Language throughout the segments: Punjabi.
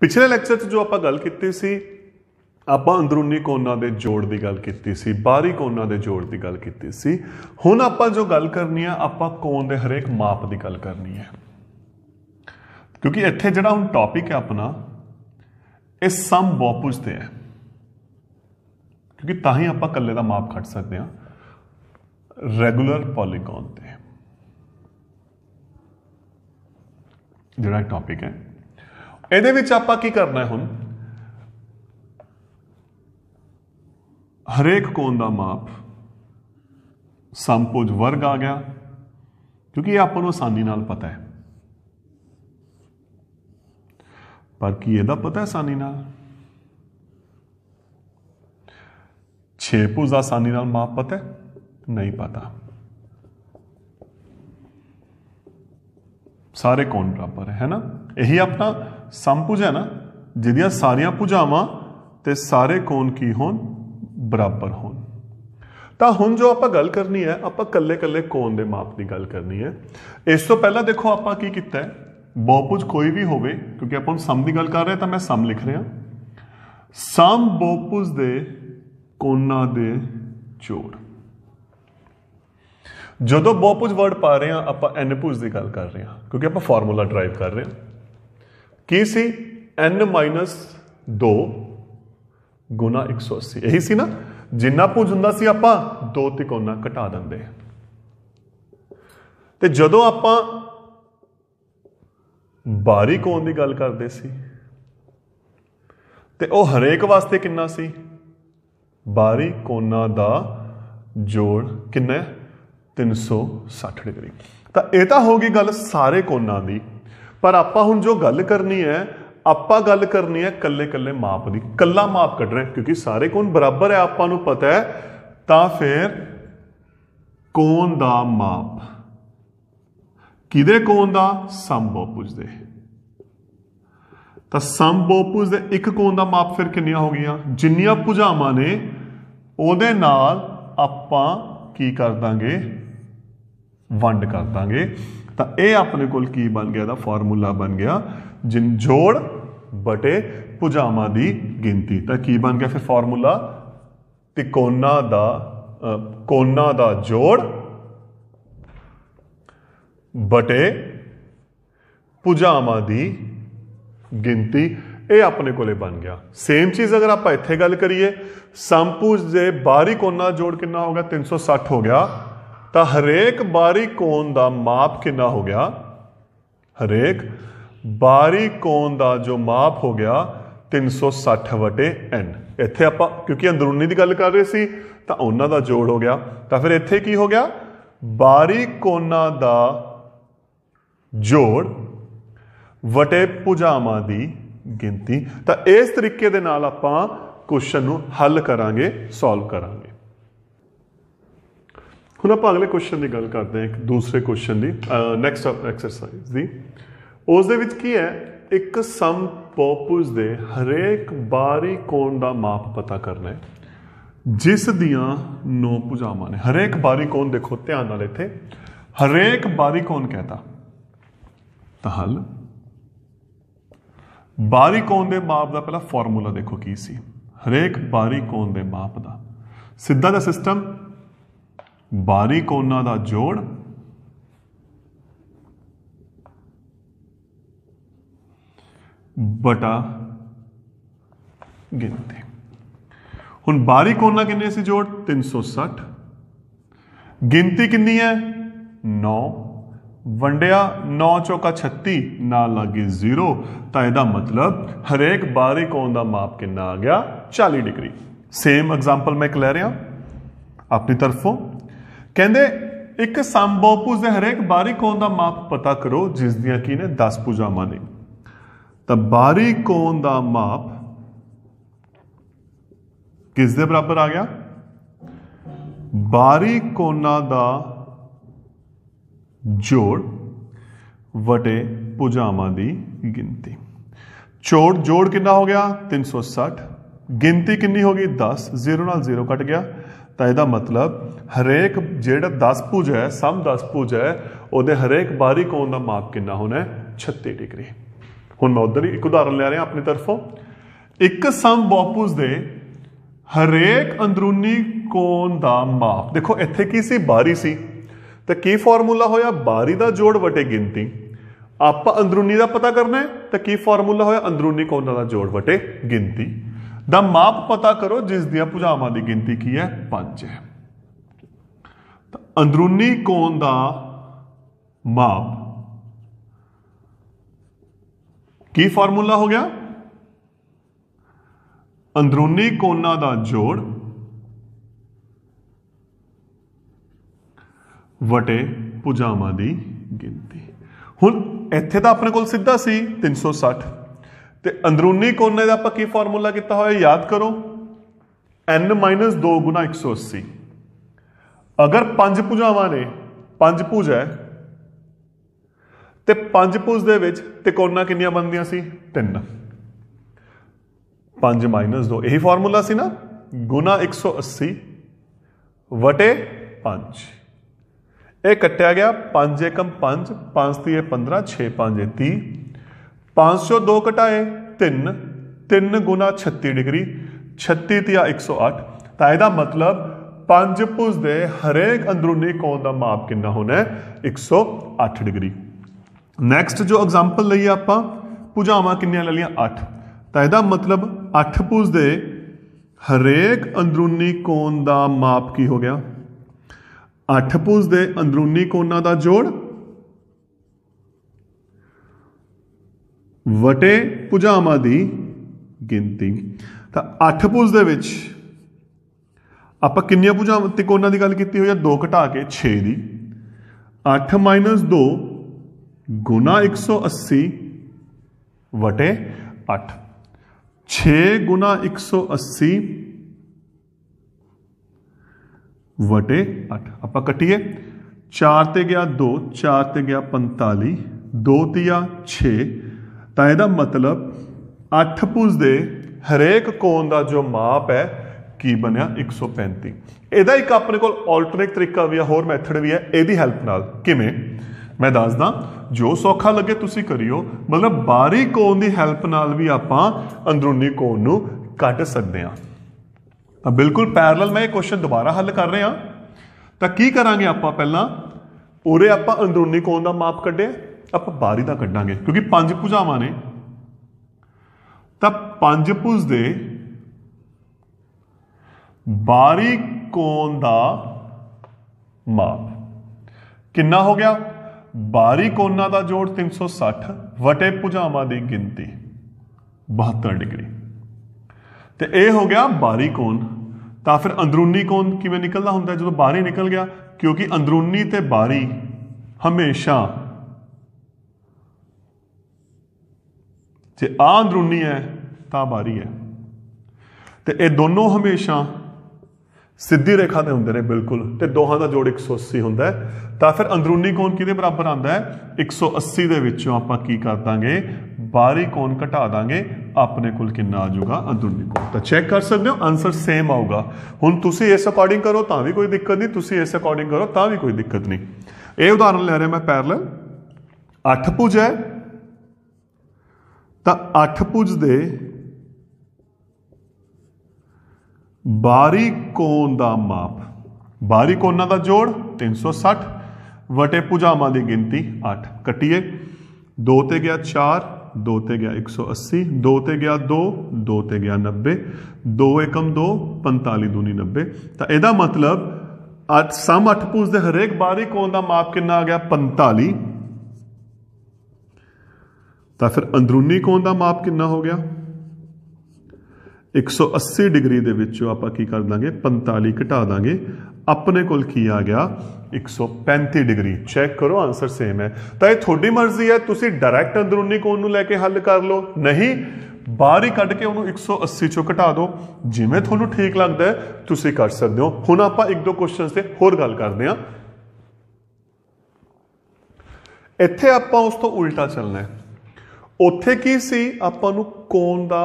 ਪਿਛਲੇ ਲੈਕਚਰ 'ਚ ਜੋ ਆਪਾਂ ਗੱਲ ਕੀਤੀ ਸੀ ਆਪਾਂ ਅੰਦਰੂਨੀ ਕੋਨਾਂ ਦੇ ਜੋੜ ਦੀ ਗੱਲ ਕੀਤੀ ਸੀ ਬਾਹਰੀ ਕੋਨਾਂ ਦੇ ਜੋੜ ਦੀ ਗੱਲ ਕੀਤੀ ਸੀ ਹੁਣ ਆਪਾਂ ਜੋ ਗੱਲ ਕਰਨੀ ਆ ਆਪਾਂ ਕੋਨ ਦੇ ਹਰੇਕ ਮਾਪ ਦੀ ਗੱਲ ਕਰਨੀ ਹੈ ਕਿਉਂਕਿ ਇੱਥੇ ਜਿਹੜਾ ਹੁਣ ਟੌਪਿਕ ਹੈ ਆਪਣਾ ਇਹ ਸਮ ਬਹੁਭੁਜ ਤੇ ਹੈ ਕਿਉਂਕਿ ਤਾਂ ਹੀ ਆਪਾਂ ਇਕੱਲੇ ਦਾ ਮਾਪ ਖੜ ਸਕਦੇ ਆ ਰੈਗੂਲਰ ਪੋਲੀਗਨ ਤੇ ਜਿਹੜਾ ਟੌਪਿਕ ਹੈ ਇਹਦੇ ਵਿੱਚ ਆਪਾਂ ਕੀ ਕਰਨਾ ਹੈ ਹੁਣ ਹਰੇਕ ਕੋਣ ਦਾ ਮਾਪ ਸੰਪੂਜ ਵਰਗ ਆ ਗਿਆ ਕਿਉਂਕਿ ਇਹ ਆਪਾਂ ਨੂੰ ਆਸਾਨੀ ਨਾਲ ਪਤਾ ਹੈ ਪਰ ਕੀ ਇਹਦਾ ਪਤਾ ਹੈ ਆਸਾਨੀ ਨਾਲ 6 ਪੂਜ ਆਸਾਨੀ ਨਾਲ ਮਾਪ ਪਤਾ ਨਹੀਂ ਪਤਾ ਸਾਰੇ ਕੋਣ ਬਰਾਬਰ ਹੈ ਹੈ ਨਾ ਇਹੀ ਆਪਣਾ ਸੰਪੂਜ ਹੈ ਨਾ ਜਿਹਦੀਆਂ ਸਾਰੀਆਂ ਭੁਜਾਵਾਂ ਤੇ ਸਾਰੇ ਕੋਣ ਕੀ ਹੋਣ ਬਰਾਬਰ ਹੋਣ ਤਾਂ ਹੁਣ ਜੋ ਆਪਾਂ ਗੱਲ ਕਰਨੀ ਹੈ ਆਪਾਂ ਕੱਲੇ-ਕੱਲੇ ਕੋਣ ਦੇ ਮਾਪ ਦੀ ਗੱਲ ਕਰਨੀ ਹੈ ਇਸ ਤੋਂ ਪਹਿਲਾਂ ਦੇਖੋ ਆਪਾਂ ਕੀ ਕੀਤਾ ਹੈ ਬਹੁਪੁਜ ਕੋਈ ਵੀ ਹੋਵੇ ਕਿਉਂਕਿ ਆਪਾਂ ਸਮ ਦੀ ਗੱਲ ਕਰ ਰਹੇ ਤਾਂ ਮੈਂ ਸਮ ਲਿਖ ਰਿਹਾ ਸਮ ਬਹੁਪੁਜ ਦੇ ਕੋਨਾਂ ਦੇ ਜੋੜ ਜਦੋਂ ਬਹੁਪੁਜ ਵਰਡ ਪਾ ਰਹੇ ਆ ਆਪਾਂ ਐਨਭੁਜ ਦੀ ਗੱਲ ਕਰ ਰਹੇ ਆ ਕਿਉਂਕਿ ਆਪਾਂ ਫਾਰਮੂਲਾ ਡਰਾਈਵ ਕਰ ਰਹੇ ਆ ਕੀ ਸੀ n 2 ਗੁਣਾ 180 ਇਹੀ ਸੀ ਨਾ ਜਿੰਨਾ ਪੁੱਜ ਹੁੰਦਾ ਸੀ ਆਪਾਂ ਦੋ ਤਿਕੋਣਾ ਘਟਾ ਦਿੰਦੇ ਤੇ ਜਦੋਂ ਆਪਾਂ ਬਾਰੀ ਕੋਣ ਦੀ ਗੱਲ ਕਰਦੇ ਸੀ ਤੇ ਉਹ ਹਰੇਕ ਵਾਸਤੇ ਕਿੰਨਾ ਸੀ ਬਾਰੀ ਕੋਨਾ ਦਾ ਜੋੜ ਕਿੰਨਾ 360 ਡਿਗਰੀ ਤਾਂ ਇਹ ਤਾਂ ਹੋ ਗਈ ਗੱਲ ਸਾਰੇ ਕੋਣਾਂ ਦੀ ਪਰ ਆਪਾਂ ਹੁਣ ਜੋ ਗੱਲ ਕਰਨੀ ਹੈ ਆਪਾਂ ਗੱਲ ਕਰਨੀ ਹੈ ਕੱਲੇ-ਕੱਲੇ ਮਾਪ ਦੀ ਕੱਲਾ ਮਾਪ ਕੱਢ ਰਹੇ ਕਿਉਂਕਿ ਸਾਰੇ ਕੋਣ ਬਰਾਬਰ ਹੈ ਆਪਾਂ ਨੂੰ ਪਤਾ ਹੈ ਤਾਂ ਫਿਰ ਕੋਣ ਦਾ ਮਾਪ ਕਿਦੇ ਕੋਣ ਦਾ ਸੰਭਵ ਦੇ ਤਾਂ ਸੰਭਵ ਦੇ ਇੱਕ ਕੋਣ ਦਾ ਮਾਪ ਫਿਰ ਕਿੰਨੀਆਂ ਹੋ ਗਈਆਂ ਜਿੰਨੀਆਂ ਭੁਜਾਵਾਂ ਨੇ ਉਹਦੇ ਨਾਲ ਆਪਾਂ ਕੀ ਕਰ ਦਾਂਗੇ ਵੰਡ ਕਰ ਦਾਂਗੇ ਤਾਂ ਇਹ ਆਪਣੇ ਕੋਲ ਕੀ ਬਣ ਗਿਆ ਦਾ ਫਾਰਮੂਲਾ ਬਣ ਗਿਆ ਜਿੰ ਜੋੜ ਬਟੇ ਪੁਜਾਮਾ ਦੀ ਗਿਣਤੀ ਤਾਂ ਕੀ ਬਣ ਗਿਆ ਫਿਰ ਫਾਰਮੂਲਾ ਤਿਕੋਨਾ ਦਾ ਕੋਨਾ ਦਾ ਜੋੜ ਬਟੇ ਪੁਜਾਮਾ ਦੀ ਗਿਣਤੀ ਇਹ ਆਪਣੇ ਕੋਲੇ ਬਣ ਗਿਆ ਸੇਮ ਚੀਜ਼ ਅਗਰ ਆਪਾਂ ਇੱਥੇ ਗੱਲ ਕਰੀਏ ਸੰਪੂਜ ਦੇ ਬਾਰੀ ਕੋਨਾ ਜੋੜ ਕਿੰਨਾ ਹੋਗਾ 360 ਹੋ ਗਿਆ ਤਾਂ ਹਰੇਕ ਬਾਰੀ ਕੋਣ ਦਾ ਮਾਪ ਕਿੰਨਾ ਹੋ ਗਿਆ ਹਰੇਕ ਬਾਰੀ ਕੋਣ ਦਾ ਜੋ ਮਾਪ ਹੋ ਗਿਆ 360 ਵਟੇ n ਇੱਥੇ ਆਪਾਂ ਕਿਉਂਕਿ ਅੰਦਰੂਨੀ ਦੀ ਗੱਲ ਕਰ ਰਹੇ ਸੀ ਤਾਂ ਉਹਨਾਂ ਦਾ ਜੋੜ ਹੋ ਗਿਆ ਤਾਂ ਫਿਰ ਇੱਥੇ ਕੀ ਹੋ ਗਿਆ ਬਾਰੀ ਕੋਣਾ ਦਾ ਜੋੜ ਵਟੇ ਪੁਜਾਮਾ ਦੀ ਗਿਣਤੀ ਤਾਂ ਇਸ ਤਰੀਕੇ ਦੇ ਨਾਲ ਆਪਾਂ ਕੁਐਸਚਨ ਨੂੰ ਹੱਲ ਕਰਾਂਗੇ ਸੋਲਵ ਕਰਾਂਗੇ ਹੁਣ ਆਪਾਂ ਅਗਲੇ ਕੁਐਸਚਨ ਦੀ ਗੱਲ ਕਰਦੇ ਹਾਂ ਇੱਕ ਦੂਸਰੇ ਕੁਐਸਚਨ ਦੀ ਨੈਕਸਟ ਆਫ ਐਕਸਰਸਾਈਜ਼ ਦੀ ਉਸ ਦੇ ਵਿੱਚ ਕੀ ਹੈ ਇੱਕ ਸਮ ਪੋਪਸ ਦੇ ਹਰੇਕ ਬਾਰੀ ਕੋਣ ਦਾ ਮਾਪ ਪਤਾ ਕਰਨਾ ਹੈ ਜਿਸ ਦੀਆਂ ਨੌ ਭੁਜਾਵਾਂ ਨੇ ਹਰੇਕ ਬਾਰੀ ਕੋਣ ਦੇਖੋ ਧਿਆਨ ਨਾਲ ਇੱਥੇ ਹਰੇਕ ਬਾਰੀ ਕੋਣ ਕਹਤਾ ਤਾਂ ਬਾਰੀ ਕੋਣ ਦੇ ਮਾਪ ਦਾ ਪਹਿਲਾ ਫਾਰਮੂਲਾ ਦੇਖੋ ਕੀ ਸੀ ਹਰੇਕ ਬਾਰੀ ਕੋਣ ਦੇ ਮਾਪ ਦਾ ਸਿੱਧਾ ਦਾ ਸਿਸਟਮ ਬਾਰੀ ਕੋਨਾ ਦਾ ਜੋੜ ਬਟਾ ਗਿਣਤੀ ਹੁਣ ਬਾਰੀ ਕੋਨਾ ਕਿੰਨੇ ਸੀ ਜੋੜ 360 ਗਿਣਤੀ ਕਿੰਨੀ ਹੈ 9 ਵੰਡਿਆ 9 ਚੌਕਾ 36 ਨਾਲ ਲੱਗੇ 0 ਤਾਂ ਇਹਦਾ ਮਤਲਬ ਹਰੇਕ ਬਾਰੀ ਕੋਨ ਦਾ ਮਾਪ ਕਿੰਨਾ ਆ ਗਿਆ 40 ਡਿਗਰੀ ਸੇਮ ਐਗਜ਼ਾਮਪਲ ਮੈਂ ਕਹਿ ਲੈ ਰਿਹਾ ਆਪਣੀ ਤਰਫੋਂ ਕਹਿੰਦੇ ਇੱਕ ਸੰਭੋਪੂਜ ਦੇ ਹਰੇਕ ਬਾਰੀਕ ਕੋਣ ਦਾ ਮਾਪ ਪਤਾ ਕਰੋ ਜਿਸ ਦੀਆਂ ਕੀ ਨੇ 10 ਭੁਜਾਵਾਂ ਨੇ ਤਾਂ ਬਾਰੀਕ ਕੋਣ ਦਾ ਮਾਪ ਕਿਸ ਦੇ ਬਰਾਬਰ ਆ ਗਿਆ ਬਾਰੀਕ ਕੋਨਾ ਦਾ ਜੋੜ ਵਟੇ ਪੁਜਾਮਾ ਦੀ ਗਿਣਤੀ ਚੋੜ ਜੋੜ ਕਿੰਨਾ ਹੋ ਗਿਆ 360 ਗਿਣਤੀ ਕਿੰਨੀ ਹੋ ਗਈ 10 0 ਨਾਲ 0 ਕੱਟ ਗਿਆ ਤਾਂ ਇਹਦਾ ਮਤਲਬ ਹਰੇਕ ਜਿਹੜਾ 10 ਪੂਜ ਹੈ ਸਮ 10 ਪੂਜ ਹੈ ਉਹਦੇ ਹਰੇਕ ਬਾਹਰੀ ਕੋਣ ਦਾ ਮਾਪ ਕਿੰਨਾ ਹੋਣਾ ਹੈ 36 ਡਿਗਰੀ ਹੁਣ ਮੈਂ ਉਧਰ ਇੱਕ ਉਦਾਹਰਨ ਲੈ ਰਿਹਾ ਆਪਣੀ ਤਰਫੋਂ ਇੱਕ ਸਮ ਬਹੁਭੁਜ ਦੇ ਹਰੇਕ ਅੰਦਰੂਨੀ ਕੋਣ ਦਾ ਮਾਪ ਦੇਖੋ ਇੱਥੇ ਕੀ ਸੀ ਬਾਰੀ ਸੀ ਤਾਂ ਕੀ ਫਾਰਮੂਲਾ ਹੋਇਆ ਬਾਰੀ ਦਾ ਜੋੜ ਵਟੇ ਗਿਣਤੀ ਆਪਾਂ ਅੰਦਰੂਨੀ ਦਾ ਪਤਾ ਕਰਨਾ ਹੈ ਤਾਂ ਕੀ ਫਾਰਮੂਲਾ ਹੋਇਆ ਅੰਦਰੂਨੀ ਕੋਣਾਂ ਦਾ ਜੋੜ ਵਟੇ ਗਿਣਤੀ ਦਾ ਮਾਪ ਪਤਾ ਕਰੋ ਜਿਸ ਦੀਆਂ ਭੁਜਾਵਾਂ ਦੀ ਗਿਣਤੀ ਕੀ ਹੈ 5 ਹੈ ਤਾਂ ਅੰਦਰੂਨੀ ਕੋਣ ਦਾ ਮਾਪ ਕੀ ਫਾਰਮੂਲਾ ਹੋ ਗਿਆ ਅੰਦਰੂਨੀ ਕੋਣਾਂ ਦਾ ਜੋੜ ਵਟੇ ਭੁਜਾਵਾਂ ਦੀ ਗਿਣਤੀ ਹੁਣ ਇੱਥੇ ਤਾਂ ਆਪਣੇ ਕੋਲ ਸਿੱਧਾ ਸੀ 360 ਤੇ ਅੰਦਰੂਨੀ ਕੋਨੇ ਦਾ ਆਪਾਂ ਕੀ ਫਾਰਮੂਲਾ ਕੀਤਾ ਹੋਇਆ ਯਾਦ ਕਰੋ n 2 180 ਅਗਰ ਪੰਜ ਭੁਜਾਵਾਂ ਨੇ ਪੰਜ ਭੁਜ ਹੈ ਤੇ ਪੰਜ ਭੁਜ ਦੇ ਵਿੱਚ ਤਿਕੋਣਾ ਕਿੰਨੀਆਂ ਬਣਦੀਆਂ ਸੀ 3 5 2 ਇਹੀ ਫਾਰਮੂਲਾ ਸੀ ਨਾ ਗੁਣਾ 180 ਵਟੇ 5 ਇਹ ਕੱਟਿਆ ਗਿਆ 5 1 5 5 3 15 6 5 30 502 ਘਟਾਏ 3 3 ਗੁਣਾ 36 ਡਿਗਰੀ 36 ਤੇ 108 ਤਾਂ ਇਹਦਾ ਮਤਲਬ ਪੰਜ ਭੁਜ ਦੇ ਹਰੇਕ ਅੰਦਰੂਨੀ ਕੋਣ ਦਾ ਮਾਪ ਕਿੰਨਾ ਹੋਣਾ ਹੈ 108 ਡਿਗਰੀ ਨੈਕਸਟ ਜੋ ਐਗਜ਼ਾਮਪਲ ਲਈ ਆਪਾਂ ਭੁਜਾਵਾਂ ਕਿੰਨੀਆਂ ਲੈ ਲਈਆਂ 8 ਤਾਂ ਇਹਦਾ ਮਤਲਬ 8 ਭੁਜ ਦੇ ਹਰੇਕ ਅੰਦਰੂਨੀ ਕੋਣ ਦਾ ਮਾਪ ਕੀ ਹੋ ਗਿਆ 8 ਭੁਜ ਦੇ ਅੰਦਰੂਨੀ ਕੋਣਾਂ ਦਾ ਜੋੜ ਵਟੇ ਭੁਜਾਵਾਂ ਦੀ ਗਿਣਤੀ ਤਾਂ 8 ਭੁਜ ਦੇ ਵਿੱਚ ਆਪਾਂ ਕਿੰਨੀਆਂ ਭੁਜਾਵਾਂ ਤਿਕੋਣਾਂ ਦੀ ਗੱਲ ਕੀਤੀ ਹੋਈ ਹੈ 2 ਘਟਾ ਕੇ 6 ਦੀ 8 2 180 ਵਟੇ 8 6 180 ਵਟੇ 8 ਆਪਾਂ ਕੱਟੀਏ 4 ਤੇ ਗਿਆ 2 4 ਤੇ ਗਿਆ 45 2 3 6 ਤਾਂ ਇਹਦਾ ਮਤਲਬ 8 ਭੁਜ ਦੇ ਹਰੇਕ ਕੋਣ ਦਾ ਜੋ ਮਾਪ ਹੈ ਕੀ ਬਣਿਆ 135 ਇਹਦਾ ਇੱਕ ਆਪਣੇ ਕੋਲ ਆਲਟਰਨੇਟ ਤਰੀਕਾ ਵੀ ਆ ਹੋਰ ਮੈਥਡ ਵੀ ਹੈ ਇਹਦੀ ਹੈਲਪ ਨਾਲ ਕਿਵੇਂ ਮੈਂ ਦੱਸਦਾ ਜੋ ਸੌਖਾ ਲੱਗੇ ਤੁਸੀਂ ਕਰਿਓ ਮਤਲਬ ਬਾਹਰੀ ਕੋਣ ਦੀ ਹੈਲਪ ਨਾਲ ਵੀ ਆਪਾਂ ਅੰਦਰੂਨੀ ਕੋਣ ਨੂੰ ਕੱਟ ਸਕਦੇ ਆ ਤਾਂ ਬਿਲਕੁਲ ਪੈਰਲਲ ਮੈਂ ਇਹ ਕੁਐਸਚਨ ਦੁਬਾਰਾ ਹੱਲ ਕਰ ਰਿਹਾ ਤਾਂ ਕੀ ਕਰਾਂਗੇ ਆਪਾਂ ਪਹਿਲਾਂ ਉਰੇ ਆਪਾਂ ਅੰਦਰੂਨੀ ਕੋਣ ਦਾ ਮਾਪ ਕੱਢਿਆ ਆਪਾਂ ਬਾਰੀ ਦਾ ਕੱਢਾਂਗੇ ਕਿਉਂਕਿ ਪੰਜ ਭੁਜਾਵਾਂ ਨੇ ਤਾਂ ਪੰਜ ਭੁਜ ਦੇ ਬਾਰੀ ਕੋਣ ਦਾ ਮਾਪ ਕਿੰਨਾ ਹੋ ਗਿਆ ਬਾਰੀ ਕੋਨਾਂ ਦਾ ਜੋੜ 360 ਵਟੇ ਭੁਜਾਵਾਂ ਦੀ ਗਿਣਤੀ 72 ਡਿਗਰੀ ਤੇ ਇਹ ਹੋ ਗਿਆ ਬਾਰੀ ਕੋਣ ਤਾਂ ਫਿਰ ਅੰਦਰੂਨੀ ਕੋਣ ਕਿਵੇਂ ਨਿਕਲਦਾ ਹੁੰਦਾ ਜਦੋਂ ਬਾਹਰ ਹੀ ਨਿਕਲ ਗਿਆ ਕਿਉਂਕਿ ਅੰਦਰੂਨੀ ਤੇ ਬਾਹਰੀ ਹਮੇਸ਼ਾ ਜੇ ਆ ਅੰਦਰੂਨੀ ਹੈ ਤਾਂ ਬਾਹਰੀ ਹੈ ਤੇ ਇਹ ਦੋਨੋਂ ਹਮੇਸ਼ਾ ਸਿੱਧੀ ਰੇਖਾ ਤੇ ਹੁੰਦੇ ਨੇ ਬਿਲਕੁਲ ਤੇ ਦੋਹਾਂ ਦਾ ਜੋੜ 180 ਹੁੰਦਾ ਹੈ ਤਾਂ ਫਿਰ ਅੰਦਰੂਨੀ ਕੋਣ ਕਿਹਦੇ ਬਰਾਬਰ ਆਂਦਾ ਹੈ 180 ਦੇ ਵਿੱਚੋਂ ਆਪਾਂ ਕੀ ਕਰ ਦਾਂਗੇ ਬਾਹਰੀ ਕੋਣ ਘਟਾ ਦਾਂਗੇ ਆਪਣੇ ਕੋਲ ਕਿੰਨਾ ਆ ਜਾਊਗਾ ਅੰਦਰੂਨੀ ਕੋਣ ਤਾਂ ਚੈੱਕ ਕਰ ਸਕਦੇ ਹੋ ਆਨਸਰ ਸੇਮ ਆਊਗਾ ਹੁਣ ਤੁਸੀਂ ਇਸ ਅਕੋਰਡਿੰਗ ਕਰੋ ਤਾਂ ਵੀ ਕੋਈ ਦਿੱਕਤ ਨਹੀਂ ਤੁਸੀਂ ਇਸ ਅਕੋਰਡਿੰਗ ਕਰੋ ਤਾਂ ਵੀ ਕੋਈ ਦਿੱਕਤ ਨਹੀਂ ਇਹ ਉਦਾਹਰਨ ਲੈ ਰਿਹਾ ਮੈਂ ਪੈਰਲਲ 8 ਭੁਜ ਹੈ ਤਾਂ ਅੱਠ ਭੁਜ ਦੇ ਬਾਰੀ ਕੋਣ ਦਾ ਮਾਪ ਬਾਰੀ ਕੋਣਾਂ ਦਾ ਜੋੜ 360 ਵਟੇ ਭੁਜਾਵਾਂ ਦੀ ਗਿਣਤੀ 8 ਕੱਟੀਏ 2 ਤੇ ਗਿਆ 4 2 ਤੇ ਗਿਆ 180 2 ਤੇ ਗਿਆ 2 2 ਤੇ ਗਿਆ 90 2 2 45 ਦੂਨੀ 90 ਤਾਂ ਇਹਦਾ ਮਤਲਬ ਅੱਜ ਸਮ 8 ਦੇ ਹਰੇਕ ਬਾਰੀ ਕੋਣ ਦਾ ਮਾਪ ਕਿੰਨਾ ਆ ਗਿਆ 45 ਤਾਂ ਫਿਰ ਅੰਦਰੂਨੀ ਕੋਣ ਦਾ ਮਾਪ ਕਿੰਨਾ ਹੋ ਗਿਆ 180 ਡਿਗਰੀ ਦੇ ਵਿੱਚੋਂ ਆਪਾਂ ਕੀ ਕਰ ਦਾਂਗੇ 45 ਘਟਾ ਦਾਂਗੇ ਆਪਣੇ ਕੋਲ ਕੀ ਆ ਗਿਆ 135 ਡਿਗਰੀ ਚੈੱਕ ਕਰੋ ਆਨਸਰ ਸੇਮ ਹੈ ਤਾਂ ਇਹ ਤੁਹਾਡੀ ਮਰਜ਼ੀ ਹੈ ਤੁਸੀਂ ਡਾਇਰੈਕਟ ਅੰਦਰੂਨੀ ਕੋਣ ਨੂੰ ਲੈ ਕੇ ਹੱਲ ਕਰ ਲਓ ਨਹੀਂ ਬਾਹਰ ਹੀ ਕੱਢ ਕੇ ਉਹਨੂੰ 180 ਚੋਂ ਘਟਾ ਦਿਓ ਜਿਵੇਂ ਤੁਹਾਨੂੰ ਠੀਕ ਲੱਗਦਾ ਤੁਸੀਂ ਕਰ ਸਕਦੇ ਹੋ ਹੁਣ ਆਪਾਂ ਇੱਕ ਦੋ ਕੁਐਸਚਨਸ ਤੇ ਹੋਰ ਗੱਲ ਕਰਦੇ ਹਾਂ ਇੱਥੇ ਆਪਾਂ ਉਸ ਤੋਂ ਉਲਟਾ ਚੱਲਣਾ ਹੈ ਉੱਥੇ ਕੀ ਸੀ ਆਪਾਂ ਨੂੰ ਕੋਣ ਦਾ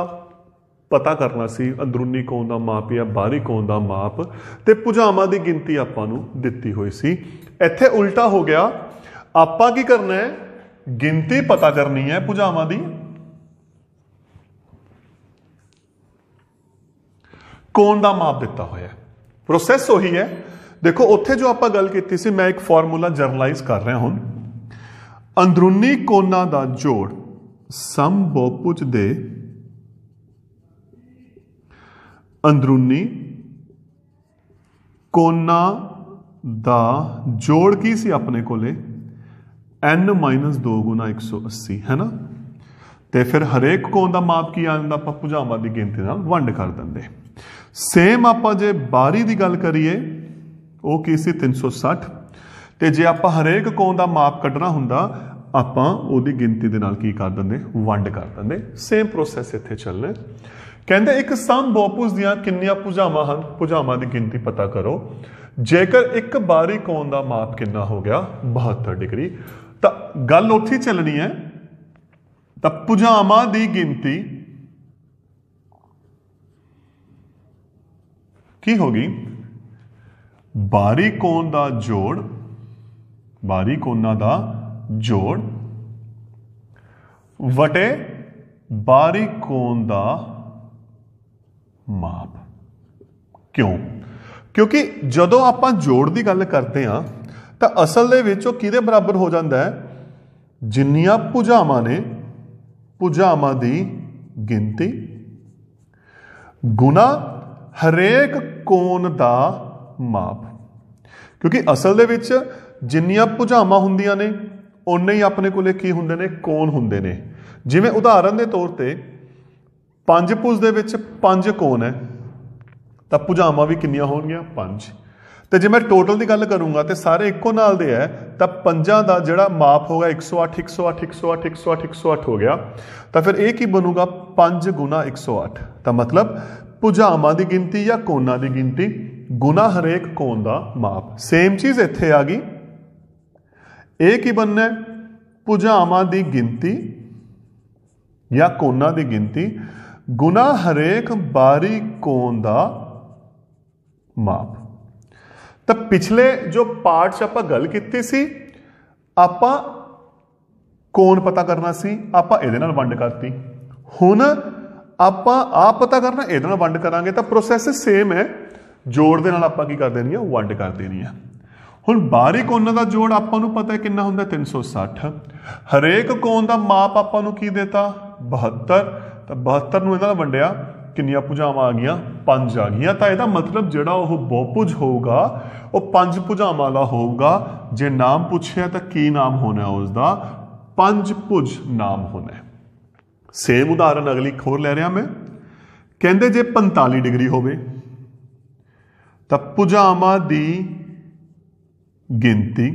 ਪਤਾ ਕਰਨਾ ਸੀ ਅੰਦਰੂਨੀ ਕੋਣ ਦਾ ਮਾਪ ਜਾਂ ਬਾਹਰੀ ਕੋਣ ਦਾ ਮਾਪ ਤੇ ਭੁਜਾਵਾਂ ਦੀ ਗਿਣਤੀ ਆਪਾਂ ਨੂੰ ਦਿੱਤੀ ਹੋਈ ਸੀ ਇੱਥੇ ਉਲਟਾ ਹੋ ਗਿਆ ਆਪਾਂ ਕੀ ਕਰਨਾ ਹੈ ਗਿਣਤੀ ਪਤਾ ਕਰਨੀ ਹੈ ਭੁਜਾਵਾਂ ਦੀ ਕੋਣ ਦਾ ਮਾਪ ਦਿੱਤਾ ਹੋਇਆ ਹੈ ਪ੍ਰੋਸੈਸ ਉਹੀ ਹੈ ਦੇਖੋ ਉੱਥੇ ਜੋ ਆਪਾਂ ਗੱਲ ਕੀਤੀ ਸੀ ਮੈਂ ਇੱਕ ਫਾਰਮੂਲਾ ਜਰਨਲਾਈਜ਼ ਕਰ ਰਿਹਾ ਹੁਣ ਅੰਦਰੂਨੀ ਕੋਨਾਂ ਦਾ ਜੋੜ ਸਮ ਬੋਪੁਚ ਦੇ ਅੰਦਰੂਨੀ ਕੋਨਾ ਦਾ ਜੋੜ ਕੀ ਸੀ ਆਪਣੇ ਕੋਲੇ n 2 180 ਹੈ ਨਾ ਤੇ ਫਿਰ ਹਰੇਕ ਕੋਣ ਦਾ ਮਾਪ ਕੀ ਜਾਂਦਾ ਆਪਾਂ ਭੁਜਾਵਾਂ ਦੀ ਗਿਣਤੀ ਨਾਲ ਵੰਡ ਕਰ ਦਿੰਦੇ ਸੇਮ ਆਪਾਂ ਜੇ ਬਾਰੀ ਦੀ ਗੱਲ ਕਰੀਏ ਉਹ ਕੀ ਸੀ 360 ਤੇ ਜੇ ਆਪਾਂ ਹਰੇਕ ਕੋਣ ਦਾ ਮਾਪ ਕੱਢਣਾ ਹੁੰਦਾ ਆਪਾਂ ਉਹਦੀ ਗਿਣਤੀ ਦੇ ਨਾਲ ਕੀ ਕਰ ਦਿੰਦੇ ਵੰਡ ਕਰ ਦਿੰਦੇ ਸੇਮ ਪ੍ਰੋਸੈਸ ਇੱਥੇ ਚੱਲਣਾ ਕਹਿੰਦੇ ਇੱਕ ਸਮ ਬੋਪੂਸ ਦੀਆਂ ਕਿੰਨੀਆਂ ਪੁਜਾਮਾ ਹਨ ਪੁਜਾਮਾ ਦੀ ਗਿਣਤੀ ਪਤਾ ਕਰੋ ਜੇਕਰ ਇੱਕ ਬਾਰੀ ਕੋਣ ਦਾ ਮਾਪ ਕਿੰਨਾ ਹੋ ਗਿਆ 72 ਡਿਗਰੀ ਤਾਂ ਗੱਲ ਉੱਥੇ ਚੱਲਣੀ ਹੈ ਤਾਂ ਪੁਜਾਮਾ ਦੀ ਗਿਣਤੀ ਕੀ ਹੋ ਗਈ ਬਾਰੀ ਕੋਣ ਦਾ ਜੋੜ ਬਾਰੀ ਕੋਣਾ ਦਾ ਜੋੜ ਵਟੇ ਬਾਰੀਕ ਕੋਣ ਦਾ ਮਾਪ ਕਿਉਂ ਕਿਉਂਕਿ ਜਦੋਂ ਆਪਾਂ ਜੋੜ ਦੀ ਗੱਲ ਕਰਦੇ ਆ ਤਾਂ ਅਸਲ ਦੇ ਵਿੱਚ ਉਹ ਕਿਹਦੇ ਬਰਾਬਰ ਹੋ ਜਾਂਦਾ ਹੈ ਜਿੰਨੀਆਂ ਭੁਜਾਵਾਂ ਨੇ ਭੁਜਾਵਾਂ ਦੀ ਗਿਣਤੀ ਗੁਣਾ ਹਰੇਕ ਕੋਣ ਦਾ ਮਾਪ ਕਿਉਂਕਿ ਅਸਲ ਦੇ ਵਿੱਚ ਜਿੰਨੀਆਂ ਭੁਜਾਵਾਂ ਹੁੰਦੀਆਂ ਨੇ ਉਨੇ ਹੀ ਆਪਣੇ ਕੋਲੇ ਕੀ ਹੁੰਦੇ ਨੇ ਕੋਣ ਹੁੰਦੇ ਨੇ ਜਿਵੇਂ ਉਦਾਹਰਨ ਦੇ ਤੌਰ ਤੇ ਪੰਜ ਪੁਜ ਦੇ ਵਿੱਚ ਪੰਜ ਕੋਣ ਹੈ ਤਾਂ ਪੁਜਾਮਾ ਵੀ ਕਿੰਨੀਆਂ ਹੋਣਗੀਆਂ ਪੰਜ ਤੇ ਜੇ ਮੈਂ ਟੋਟਲ ਦੀ ਗੱਲ ਕਰੂੰਗਾ ਤੇ ਸਾਰੇ ਇੱਕੋ ਨਾਲ ਦੇ ਹੈ ਤਾਂ ਪੰਜਾਂ ਦਾ ਜਿਹੜਾ ਮਾਪ ਹੋਗਾ 108 108 108 108 108 ਹੋ ਗਿਆ ਤਾਂ ਫਿਰ ਇਹ ਕੀ ਬਣੂਗਾ 5 ਗੁਣਾ 108 ਤਾਂ ਮਤਲਬ ਪੁਜਾਮਾ ਦੀ ਗਿਣਤੀ ਜਾਂ ਕੋਨਾ ਦੀ ਗਿਣਤੀ ਗੁਣਾ ਹਰੇਕ ਕੋਣ ਦਾ ਮਾਪ ਸੇਮ ਚੀਜ਼ ਇੱਥੇ ਆ ਗਈ ਇਹ ਕੀ ਬਣਨਾ ਹੈ ਪੁਜਾਵਾਂ ਦੀ ਗਿਣਤੀ ਜਾਂ ਕੋਨਾਂ ਦੀ ਗਿਣਤੀ ਗੁਨਾ ਹਰੇਕ ਬਾਰੀ ਕੋਨ ਦਾ ਮਾਪ ਤਾਂ ਪਿਛਲੇ ਜੋ ਪਾਰਟਸ ਆਪਾਂ ਗੱਲ ਕੀਤੀ ਸੀ ਆਪਾਂ ਕੋਨ ਪਤਾ ਕਰਨਾ ਸੀ ਆਪਾਂ ਇਹਦੇ ਨਾਲ ਵੰਡ ਕਰਤੀ ਹੁਣ ਆਪਾਂ ਆ ਪਤਾ ਕਰਨਾ ਇਹਦੇ ਨਾਲ ਵੰਡ ਕਰਾਂਗੇ ਤਾਂ ਪ੍ਰੋਸੈਸ ਸੇਮ ਹੈ ਜੋੜ ਦੇ ਨਾਲ ਆਪਾਂ ਕੀ ਕਰ ਦੇਣੀ ਆ ਵੰਡ ਕਰ ਦੇਣੀ ਆ ਹੁਣ ਬਾਰੀਕ ਕੋਨਾਂ ਦਾ ਜੋੜ ਆਪਾਂ ਨੂੰ ਪਤਾ ਹੈ ਕਿੰਨਾ ਹੁੰਦਾ 360 ਹਰੇਕ ਕੋਣ ਦਾ ਮਾਪ ਆਪਾਂ ਨੂੰ ਕੀ ਦਿੱਤਾ 72 ਤਾਂ 72 ਨੂੰ ਇਹਨਾਂ ਦਾ ਵੰਡਿਆ ਕਿੰਨੀਆਂ ਭੁਜਾਵਾਂ ਆ ਗਈਆਂ ਪੰਜ ਆ ਗਈਆਂ ਤਾਂ ਇਹਦਾ ਮਤਲਬ ਜਿਹੜਾ ਉਹ ਬਹੁਪੁਜ ਹੋਊਗਾ ਉਹ ਪੰਜ ਭੁਜਾਵਾਂ ਵਾਲਾ ਹੋਊਗਾ ਜੇ ਨਾਮ ਪੁੱਛਿਆ ਤਾਂ ਕੀ ਨਾਮ ਹੋਣਾ ਉਸ ਦਾ ਪੰਜ ਭੁਜ ਨਾਮ ਹੋਣਾ ਸੇਮ ਉਦਾਹਰਨ ਅਗਲੀ ਖੋਰ ਲੈ ਰਿਹਾ ਮੈਂ ਕਹਿੰਦੇ ਜੇ 45 ਡਿਗਰੀ ਹੋਵੇ ਤਾਂ ਭੁਜਾਵਾਂ ਦੀ ਗਿਣਤੀ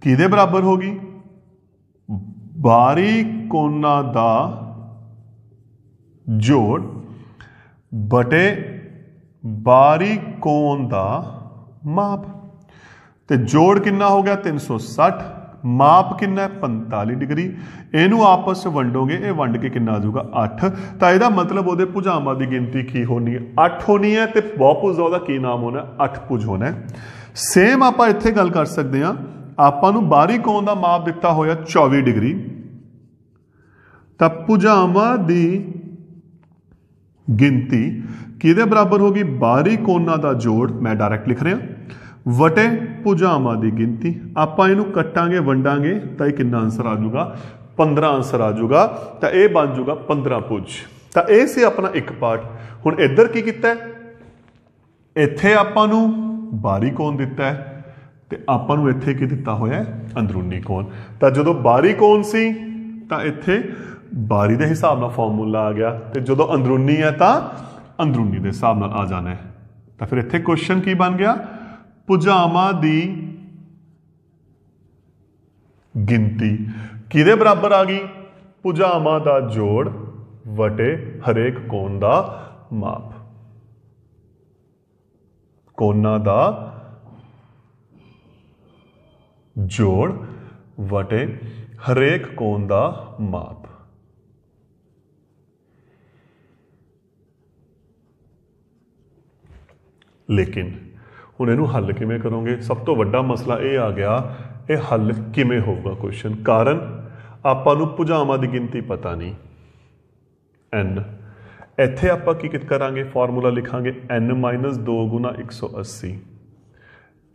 ਕਿਹਦੇ ਬਰਾਬਰ ਹੋਗੀ ਬਾਰੀ ਕੋਨਾ ਦਾ ਜੋੜ ਬਟੇ ਬਾਰੀ ਕੋਨ ਦਾ ਮਾਪ ਤੇ ਜੋੜ ਕਿੰਨਾ ਹੋ ਗਿਆ 360 ਮਾਪ ਕਿੰਨਾ ਹੈ 45 ਡਿਗਰੀ ਇਹਨੂੰ ਆਪਸ ਵਿੱਚ ਵੰਡੋਗੇ ਇਹ ਵੰਡ ਕੇ ਕਿੰਨਾ ਆ ਜਾਊਗਾ 8 ਤਾਂ ਇਹਦਾ ਮਤਲਬ ਉਹਦੇ ਭੁਜਾਵਾਂ ਦੀ ਗਿਣਤੀ ਕੀ ਹੋਣੀ ਹੈ 8 ਹੋਣੀ ਹੈ ਤੇ ਬਹੁਭੁਜ ਦਾ ਕੀ ਨਾਮ ਹੋਣਾ 8 ਭੁਜ ਹੋਣਾ ਹੈ ਸੇਮ ਆਪਾਂ ਇੱਥੇ ਗੱਲ ਕਰ ਸਕਦੇ ਹਾਂ ਆਪਾਂ ਨੂੰ ਬਾਹਰੀ ਕੋਣ ਦਾ ਮਾਪ ਦਿੱਤਾ ਹੋਇਆ 24 ਡਿਗਰੀ ਤਾਂ ਪੁਜਾਮਾ ਦੀ ਗਿਣਤੀ ਕਿਹਦੇ ਬਰਾਬਰ ਹੋਗੀ ਬਾਹਰੀ ਕੋਣਾਂ ਦਾ ਜੋੜ ਮੈਂ ਡਾਇਰੈਕਟ ਲਿਖ ਰਿਹਾ ਵਟੇ ਪੁਜਾਮਾ ਦੀ ਗਿਣਤੀ ਆਪਾਂ ਇਹਨੂੰ ਕੱਟਾਂਗੇ ਵੰਡਾਂਗੇ ਤਾਂ ਇਹ ਕਿੰਨਾ ਆਨਸਰ ਆ ਜਾਊਗਾ 15 ਆਨਸਰ ਆ ਜਾਊਗਾ ਤਾਂ ਇਹ ਬਣ ਜਾਊਗਾ 15 ਪੁਜ ਤਾਂ ਇਹ ਸੀ ਆਪਣਾ ਇੱਕ ਪਾਰਟ ਹੁਣ ਇੱਧਰ ਕੀ ਕੀਤਾ ਇੱਥੇ ਆਪਾਂ ਨੂੰ ਬਾਹਰੀ ਕੋਣ ਦਿੱਤਾ ਹੈ ਤੇ ਆਪਾਂ ਨੂੰ ਇੱਥੇ ਕੀ ਦਿੱਤਾ ਹੋਇਆ ਹੈ ਅੰਦਰੂਨੀ ਕੋਣ ਤਾਂ ਜਦੋਂ ਬਾਹਰੀ ਕੋਣ ਸੀ ਤਾਂ ਇੱਥੇ ਬਾਹਰੀ ਦੇ ਹਿਸਾਬ ਨਾਲ ਫਾਰਮੂਲਾ ਆ ਗਿਆ ਤੇ ਜਦੋਂ ਅੰਦਰੂਨੀ ਹੈ ਤਾਂ ਅੰਦਰੂਨੀ ਦੇ ਹਿਸਾਬ ਨਾਲ ਆ ਜਾਣਾ ਹੈ ਤਾਂ ਫਿਰ ਇੱਥੇ ਕੁਐਸਚਨ ਕੀ ਬਣ ਗਿਆ ਪੁਜਾਮਾ ਦੀ ਗਿਣਤੀ ਕਿਹਦੇ ਬਰਾਬਰ ਆ ਗਈ ਪੁਜਾਮਾ ਦਾ ਜੋੜ ਵਟੇ ਹਰੇਕ ਕੋਣ ਦਾ ਮਾਪ ਕੋਨਾ ਦਾ ਜੋੜ ਵਟੇ ਹਰੇਕ ਕੋਨ ਦਾ ਮਾਪ ਲੇਕਿਨ ਹੁਣ ਇਹਨੂੰ ਹੱਲ ਕਿਵੇਂ ਕਰੋਗੇ ਸਭ ਤੋਂ ਵੱਡਾ ਮਸਲਾ ਇਹ ਆ ਗਿਆ ਇਹ ਹੱਲ ਕਿਵੇਂ ਹੋਊਗਾ ਕੁਐਸਚਨ ਕਾਰਨ ਆਪਾਂ ਨੂੰ ਭੁਜਾਵਾਂ ਦੀ ਗਿਣਤੀ ਪਤਾ ਨਹੀਂ ਐਨ ਇੱਥੇ ਆਪਾਂ ਕੀ ਕਿਤ ਕਰਾਂਗੇ ਫਾਰਮੂਲਾ ਲਿਖਾਂਗੇ n 2 180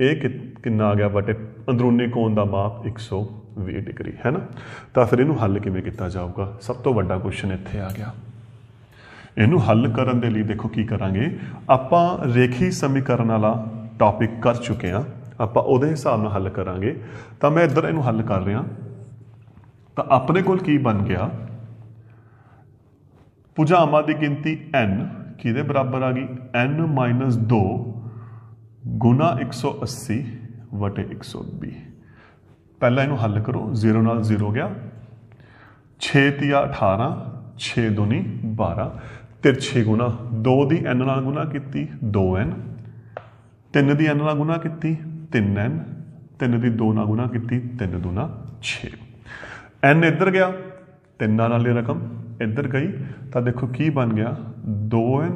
ਇਹ ਕਿੰਨਾ ਆ ਗਿਆ ਬਟੇ ਅੰਦਰੂਨੀ ਕੋਣ ਦਾ ਮਾਪ 120 ਡਿਗਰੀ ਹੈ ਨਾ ਤਾਂ ਫਿਰ ਇਹਨੂੰ ਹੱਲ ਕਿਵੇਂ ਕੀਤਾ ਜਾਊਗਾ ਸਭ ਤੋਂ ਵੱਡਾ ਕੁਐਸਚਨ ਇੱਥੇ ਆ ਗਿਆ ਇਹਨੂੰ ਹੱਲ ਕਰਨ ਦੇ ਲਈ ਦੇਖੋ ਕੀ ਕਰਾਂਗੇ ਆਪਾਂ ਰੇਖੀ ਸਮੀਕਰਨ ਵਾਲਾ ਟੌਪਿਕ ਕਰ ਚੁੱਕੇ ਆ ਆਪਾਂ ਉਹਦੇ ਹਿਸਾਬ ਨਾਲ ਹੱਲ ਕਰਾਂਗੇ ਤਾਂ ਮੈਂ ਇੱਧਰ ਇਹਨੂੰ ਹੱਲ ਕਰ ਰਿਹਾ ਤਾਂ ਆਪਣੇ ਕੋਲ ਕੀ ਬਣ ਗਿਆ ਭੁਜਾਵਾਂ ਦੀ ਗਿਣਤੀ n ਕਿਹਦੇ ਬਰਾਬਰ ਆ ਗਈ n 2 ਗੁਣਾ 180 ਵਟੇ 120 ਪਹਿਲਾਂ ਇਹਨੂੰ ਹੱਲ ਕਰੋ 0 ਨਾਲ 0 ਗਿਆ 6 ਤੀਆ 18 6 2 12 ਤਿਰਛੇ ਗੁਣਾ 2 ਦੀ n ਨਾਲ ਗੁਣਾ ਕੀਤੀ 2n 3 ਦੀ n ਨਾਲ ਗੁਣਾ ਕੀਤੀ 3n 3 ਦੀ 2 ਨਾਲ ਗੁਣਾ ਕੀਤੀ 3 2 6 n ਇੱਧਰ ਗਿਆ ਤਿੰਨਾਂ ਨਾਲ ਇਹ ਰਕਮ ਇੱਧਰ ਗਈ ਤਾਂ ਦੇਖੋ ਕੀ ਬਣ ਗਿਆ 2n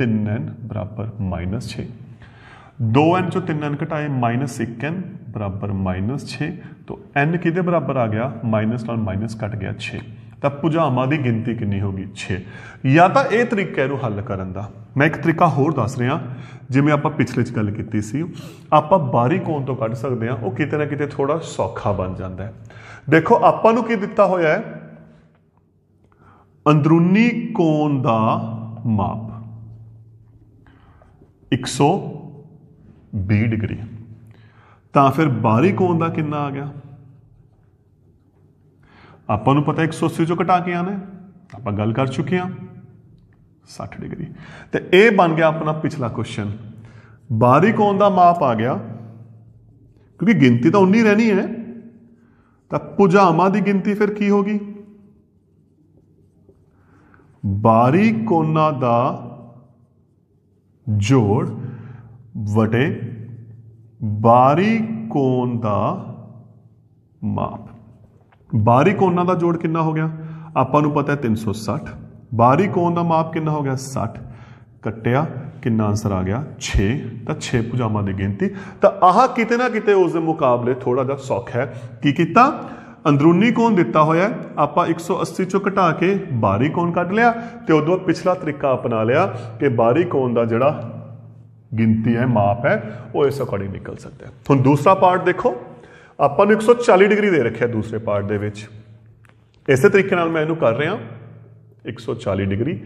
3n -6 2n ਚੋਂ 3n ਘਟਾਏ -1n ਬਰਾਬਰ -6 ਤੋਂ n ਕਿਹਦੇ ਬਰਾਬਰ ਆ ਗਿਆ ਮਾਈਨਸ ਨਾਲ ਮਾਈਨਸ ਕੱਟ ਗਿਆ 6 ਤਾਂ ਭੁਜਾਵਾਂ ਦੀ ਗਿਣਤੀ ਕਿੰਨੀ ਹੋਗੀ 6 ਜਾਂ ਤਾਂ ਇਹ ਤਰੀਕਾ ਇਹਨੂੰ ਹੱਲ ਕਰਨ ਦਾ ਮੈਂ ਇੱਕ ਤਰੀਕਾ ਹੋਰ ਦੱਸ ਰਿਹਾ ਜਿਵੇਂ ਆਪਾਂ ਪਿਛਲੇ ਚ ਗੱਲ ਕੀਤੀ ਸੀ ਆਪਾਂ ਬਾਰੀ ਕੋਣ ਤੋਂ ਕੱਢ ਸਕਦੇ ਆ ਉਹ ਕਿਤੇ ਨਾ ਕਿਤੇ ਥੋੜਾ ਸੌਖਾ ਬਣ ਜਾਂਦਾ ਹੈ ਦੇਖੋ ਆਪਾਂ ਨੂੰ ਕੀ ਦਿੱਤਾ ਹੋਇਆ ਹੈ ਅੰਦਰੂਨੀ ਕੋਣ ਦਾ ਮਾਪ 120 ਡਿਗਰੀ ਤਾਂ ਫਿਰ ਬਾਹਰੀ ਕੋਣ ਦਾ ਕਿੰਨਾ ਆ ਗਿਆ ਆਪਾਂ ਨੂੰ ਪਤਾ 180 ਚੋਂ ਘਟਾ ਕੇ ਆਣਾ ਆਪਾਂ ਗੱਲ ਕਰ ਚੁੱਕੇ ਹਾਂ 60 ਡਿਗਰੀ ਤੇ ਇਹ ਬਣ ਗਿਆ ਆਪਣਾ ਪਿਛਲਾ ਕੁਐਸਚਨ ਬਾਹਰੀ ਕੋਣ ਦਾ ਮਾਪ ਆ ਗਿਆ ਕਿਉਂਕਿ ਗਿਣਤੀ ਤਾਂ ਉਨੀ ਰਹਿਣੀ ਹੈ ਤਾਂ ਪੁਜਾਮਾ ਦੀ ਗਿਣਤੀ ਫਿਰ ਕੀ ਹੋਗੀ ਬਾਰੀ ਕੋਨਾ ਦਾ ਜੋੜ ਵਟੇ ਬਾਰੀ ਕੋਨ ਦਾ ਮਾਪ ਬਾਰੀ ਕੋਨਾ ਦਾ ਜੋੜ ਕਿੰਨਾ ਹੋ ਗਿਆ ਆਪਾਂ ਨੂੰ ਪਤਾ ਹੈ 360 ਬਾਰੀ ਕੋਨ ਦਾ ਮਾਪ ਕਿੰਨਾ ਹੋ ਗਿਆ 60 ਕੱਟਿਆ ਕਿੰਨਾ ਆਨਸਰ ਆ ਗਿਆ 6 ਤਾਂ 6 ਪੁਜਾਮਾ ਦੀ ਗਿਣਤੀ ਤਾਂ ਆਹ ਕਿਤੇ ਨਾ ਕਿਤੇ ਉਸ ਦੇ ਮੁਕਾਬਲੇ ਥੋੜਾ ਜਿਹਾ ਸੌਖ ਹੈ ਕੀ ਕੀਤਾ ਅੰਦਰੂਨੀ ਕੋਣ ਦਿੱਤਾ ਹੋਇਆ ਆਪਾਂ 180 ਚੋਂ ਘਟਾ ਕੇ ਬਾਹਰੀ ਕੋਣ ਕੱਢ ਲਿਆ ਤੇ ਉਦੋਂ ਪਿਛਲਾ ਤਰੀਕਾ ਅਪਣਾ ਲਿਆ ਕਿ ਬਾਹਰੀ ਕੋਣ ਦਾ ਜਿਹੜਾ ਗਿਣਤੀ ਹੈ ਮਾਪ ਹੈ ਉਹ ਇਸ ਅਕੋਰਡਿੰਗ ਨਿਕਲ ਸਕਦਾ ਹੁਣ ਦੂਸਰਾ ਪਾਰਟ ਦੇਖੋ ਆਪਾਂ ਨੂੰ 140 ਡਿਗਰੀ ਦੇ ਰੱਖਿਆ ਦੂਸਰੇ ਪਾਰਟ ਦੇ ਵਿੱਚ ਇਸੇ ਤਰੀਕੇ ਨਾਲ ਮੈਂ ਇਹਨੂੰ ਕਰ ਰਿਹਾ 140 ਡਿਗਰੀ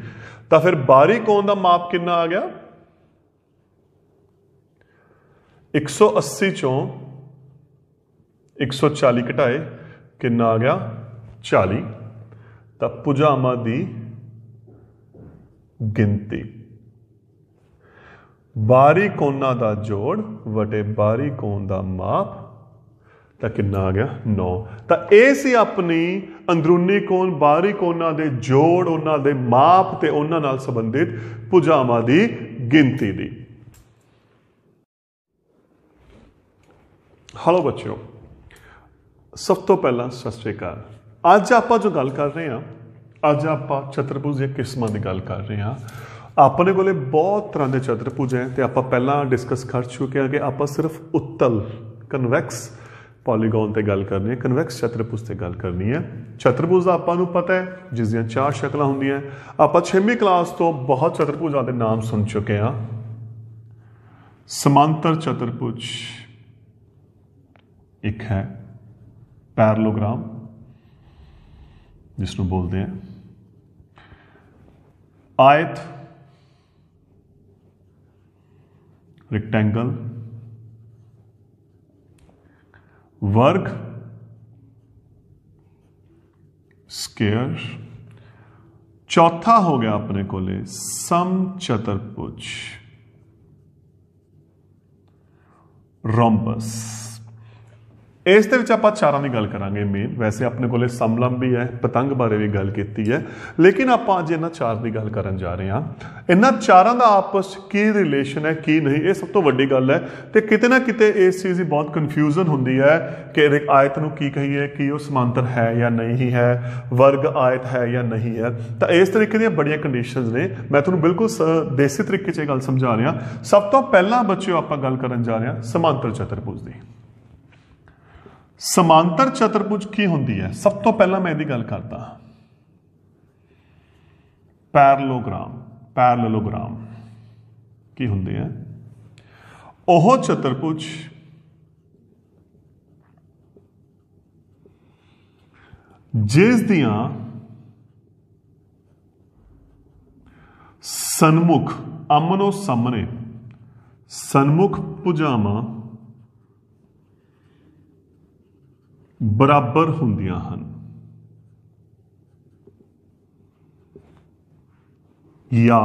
ਤਾਂ ਫਿਰ ਬਾਹਰੀ ਕੋਣ ਦਾ ਮਾਪ ਕਿੰਨਾ ਆ ਗਿਆ 180 ਚੋਂ 140 ਘਟਾਏ ਕਿੰਨਾ ਆ ਗਿਆ 40 ਤਾਂ ਪੁਜਾਮਾ ਦੀ ਗਿਣਤੀ ਬਾਰੀ ਕੋਨਾ ਦਾ ਜੋੜ ਵਟੇ ਬਾਰੀ ਕੋਨ ਦਾ ਮਾਪ ਤਾਂ ਕਿੰਨਾ ਆ ਗਿਆ 9 ਤਾਂ ਇਹ ਸੀ ਆਪਣੀ ਅੰਦਰੂਨੀ ਕੋਨ ਬਾਰੀ ਕੋਨਾਂ ਦੇ ਜੋੜ ਉਹਨਾਂ ਦੇ ਮਾਪ ਤੇ ਉਹਨਾਂ ਨਾਲ ਸੰਬੰਧਿਤ ਪੁਜਾਮਾ ਦੀ ਗਿਣਤੀ ਦੀ ਹਲੋ ਬੱਚਿਓ ਸਭ ਤੋਂ ਪਹਿਲਾਂ ਸਤਿ ਸ਼੍ਰੀ ਅਕਾਲ ਅੱਜ ਆਪਾਂ ਜੋ ਗੱਲ ਕਰ ਰਹੇ ਹਾਂ ਅੱਜ ਆਪਾਂ ਛਤਰਪੁਜ ਦੀਆਂ ਕਿਸਮਾਂ ਦੀ ਗੱਲ ਕਰ ਰਹੇ ਹਾਂ ਆਪਣੇ ਕੋਲੇ ਬਹੁਤ ਤਰ੍ਹਾਂ ਦੇ ਛਤਰਪੁਜ ਹੈ ਤੇ ਆਪਾਂ ਪਹਿਲਾਂ ਡਿਸਕਸ ਕਰ ਚੁੱਕੇ ਹਾਂ ਕਿ ਆਪਾਂ ਸਿਰਫ ਉੱਤਲ ਕਨਵੈਕਸ ਪੋਲੀਗਨ ਤੇ ਗੱਲ ਕਰਨੀ ਹੈ ਕਨਵੈਕਸ ਛਤਰਭੁਜ ਤੇ ਗੱਲ ਕਰਨੀ ਹੈ ਛਤਰਭੁਜ ਦਾ ਆਪਾਂ ਨੂੰ ਪਤਾ ਹੈ ਜਿਸ ਦੀਆਂ ਚਾਰ ਸ਼ਕਲਾਂ ਹੁੰਦੀਆਂ ਆਪਾਂ 6ਵੀਂ ਕਲਾਸ ਤੋਂ ਬਹੁਤ ਛਤਰਭੁਜਾਂ ਦੇ ਨਾਮ ਸੁਣ ਚੁੱਕੇ ਹਾਂ ਸਮਾਂਤਰ ਛਤਰਭੁਜ एक है पैरलोग्राम जिसनों बोलते हैं आयत रेक्टेंगल वर्ग स्केयर चौथा हो गया अपने को ले सम चतुर्भुज रोम्पस ਇਸ ਦੇ ਵਿੱਚ ਆਪਾਂ ਚਾਰਾਂ ਦੀ ਗੱਲ ਕਰਾਂਗੇ ਮੇਨ ਵੈਸੇ ਆਪਣੇ ਕੋਲੇ ਸਮਲੰਬ ਵੀ ਹੈ ਪਤੰਗ ਬਾਰੇ ਵੀ ਗੱਲ ਕੀਤੀ ਹੈ ਲੇਕਿਨ ਆਪਾਂ ਅੱਜ ਇਹਨਾਂ ਚਾਰ ਦੀ ਗੱਲ ਕਰਨ ਜਾ ਰਹੇ ਹਾਂ ਇਹਨਾਂ ਚਾਰਾਂ ਦਾ ਆਪਸ ਕੀ ਰਿਲੇਸ਼ਨ ਹੈ ਕੀ ਨਹੀਂ ਇਹ ਸਭ ਤੋਂ ਵੱਡੀ ਗੱਲ ਹੈ ਤੇ ਕਿਤੇ ਨਾ ਕਿਤੇ ਇਸ ਚੀਜ਼ ਦੀ ਬਹੁਤ ਕਨਫਿਊਜ਼ਨ ਹੁੰਦੀ ਹੈ ਕਿ ਇੱਕ ਆਇਤ ਨੂੰ ਕੀ ਕਹੀਏ ਕਿ ਉਹ ਸਮਾਂਤਰ ਹੈ ਜਾਂ ਨਹੀਂ ਹੈ ਵਰਗ ਆਇਤ ਹੈ ਜਾਂ ਨਹੀਂ ਹੈ ਤਾਂ ਇਸ ਤਰੀਕੇ ਦੀਆਂ ਬੜੀਆਂ ਕੰਡੀਸ਼ਨਸ ਨੇ ਮੈਂ ਤੁਹਾਨੂੰ ਬਿਲਕੁਲ ਦੇਸੀ ਤਰੀਕੇ 'ਚ ਇਹ ਗੱਲ ਸਮਝਾ ਰਿਹਾ ਸਭ ਤੋਂ ਪਹਿਲਾਂ ਬੱਚਿਓ ਆਪਾਂ ਗੱਲ ਕਰਨ ਜਾ ਰਹੇ ਹਾਂ ਸਮਾਂਤਰ ਚਤੁਰਭੁਜ ਦੀ समांतर चतुर्भुज की होंगी है सब तो पहला मैं यदि गल करता पैरलोग्राम पैरलोग्राम की होंगे है ओह चतुर्भुज जिस दन्मुख अमनो सामने सन्मुख भुजावान बराबर होंदिया हन या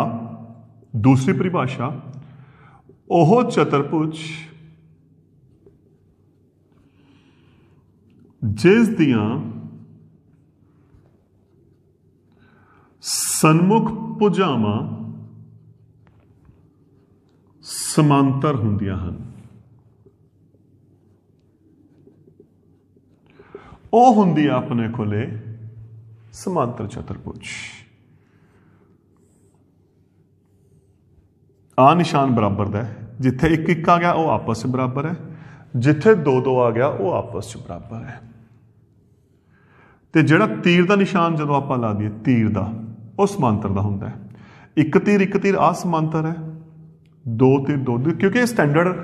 दूसरी परिभाषा ओह चतुर्भुज जिस दिया सन्मुख पुजावं समांतर होंदिया हैं ਉਹ ਹੁੰਦੀ ਆ ਆਪਣੇ ਕੋਲੇ ਸਮਾਂਤਰ ਚਤੁਰਭੁਜ ਆ ਨਿਸ਼ਾਨ ਬਰਾਬਰ ਦਾ ਹੈ ਜਿੱਥੇ ਇੱਕ ਇੱਕ ਆ ਗਿਆ ਉਹ ਆਪਸ ਵਿੱਚ ਬਰਾਬਰ ਹੈ ਜਿੱਥੇ ਦੋ ਦੋ ਆ ਗਿਆ ਉਹ ਆਪਸ ਵਿੱਚ ਬਰਾਬਰ ਹੈ ਤੇ ਜਿਹੜਾ ਤੀਰ ਦਾ ਨਿਸ਼ਾਨ ਜਦੋਂ ਆਪਾਂ ਲਾ ਦਈਏ ਤੀਰ ਦਾ ਉਹ ਸਮਾਂਤਰ ਦਾ ਹੁੰਦਾ ਹੈ ਇੱਕ ਤੀਰ ਇੱਕ ਤੀਰ ਆ ਸਮਾਂਤਰ ਹੈ ਦੋ ਤੇ ਦੋ ਕਿਉਂਕਿ ਇਹ ਸਟੈਂਡਰਡ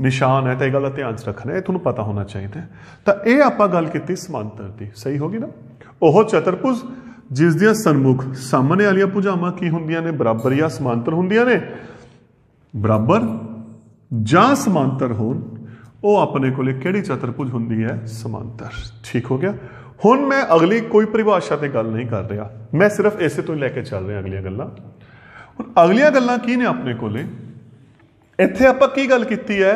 ਨਿਸ਼ਾਨ ਹੈ ਤਾਂ ਇਹ ਗੱਲ ਦਾ ਧਿਆਨ ਰੱਖਣਾ ਹੈ ਤੁਹਾਨੂੰ ਪਤਾ ਹੋਣਾ ਚਾਹੀਦਾ ਤਾਂ ਇਹ ਆਪਾਂ ਗੱਲ ਕੀਤੀ ਸਮਾਂਤਰ ਦੀ ਸਹੀ ਹੋ ਗਈ ਨਾ ਉਹ ਚਤੁਰਭੁਜ ਜਿਸ ਦੀਆਂ ਸਨਮੁਖ ਸਾਹਮਣੇ ਵਾਲੀਆਂ ਭੁਜਾਵਾਂ ਕੀ ਹੁੰਦੀਆਂ ਨੇ ਬਰਾਬਰ ਜਾਂ ਸਮਾਂਤਰ ਹੁੰਦੀਆਂ ਨੇ ਬਰਾਬਰ ਜਾਂ ਸਮਾਂਤਰ ਹੋਣ ਉਹ ਆਪਣੇ ਕੋਲੇ ਕਿਹੜੀ ਚਤੁਰਭੁਜ ਹੁੰਦੀ ਹੈ ਸਮਾਂਤਰ ਠੀਕ ਹੋ ਗਿਆ ਹੁਣ ਮੈਂ ਅਗਲੀ ਕੋਈ ਪਰਿਭਾਸ਼ਾ ਤੇ ਗੱਲ ਨਹੀਂ ਕਰ ਰਿਹਾ ਮੈਂ ਸਿਰਫ ਇਸੇ ਤੋਂ ਲੈ ਕੇ ਚੱਲ ਰਿਹਾ ਅਗਲੀਆਂ ਗੱਲਾਂ ਹੁਣ ਅਗਲੀਆਂ ਗੱਲਾਂ ਕੀ ਨੇ ਆਪਣੇ ਕੋਲੇ इतने आप गल की है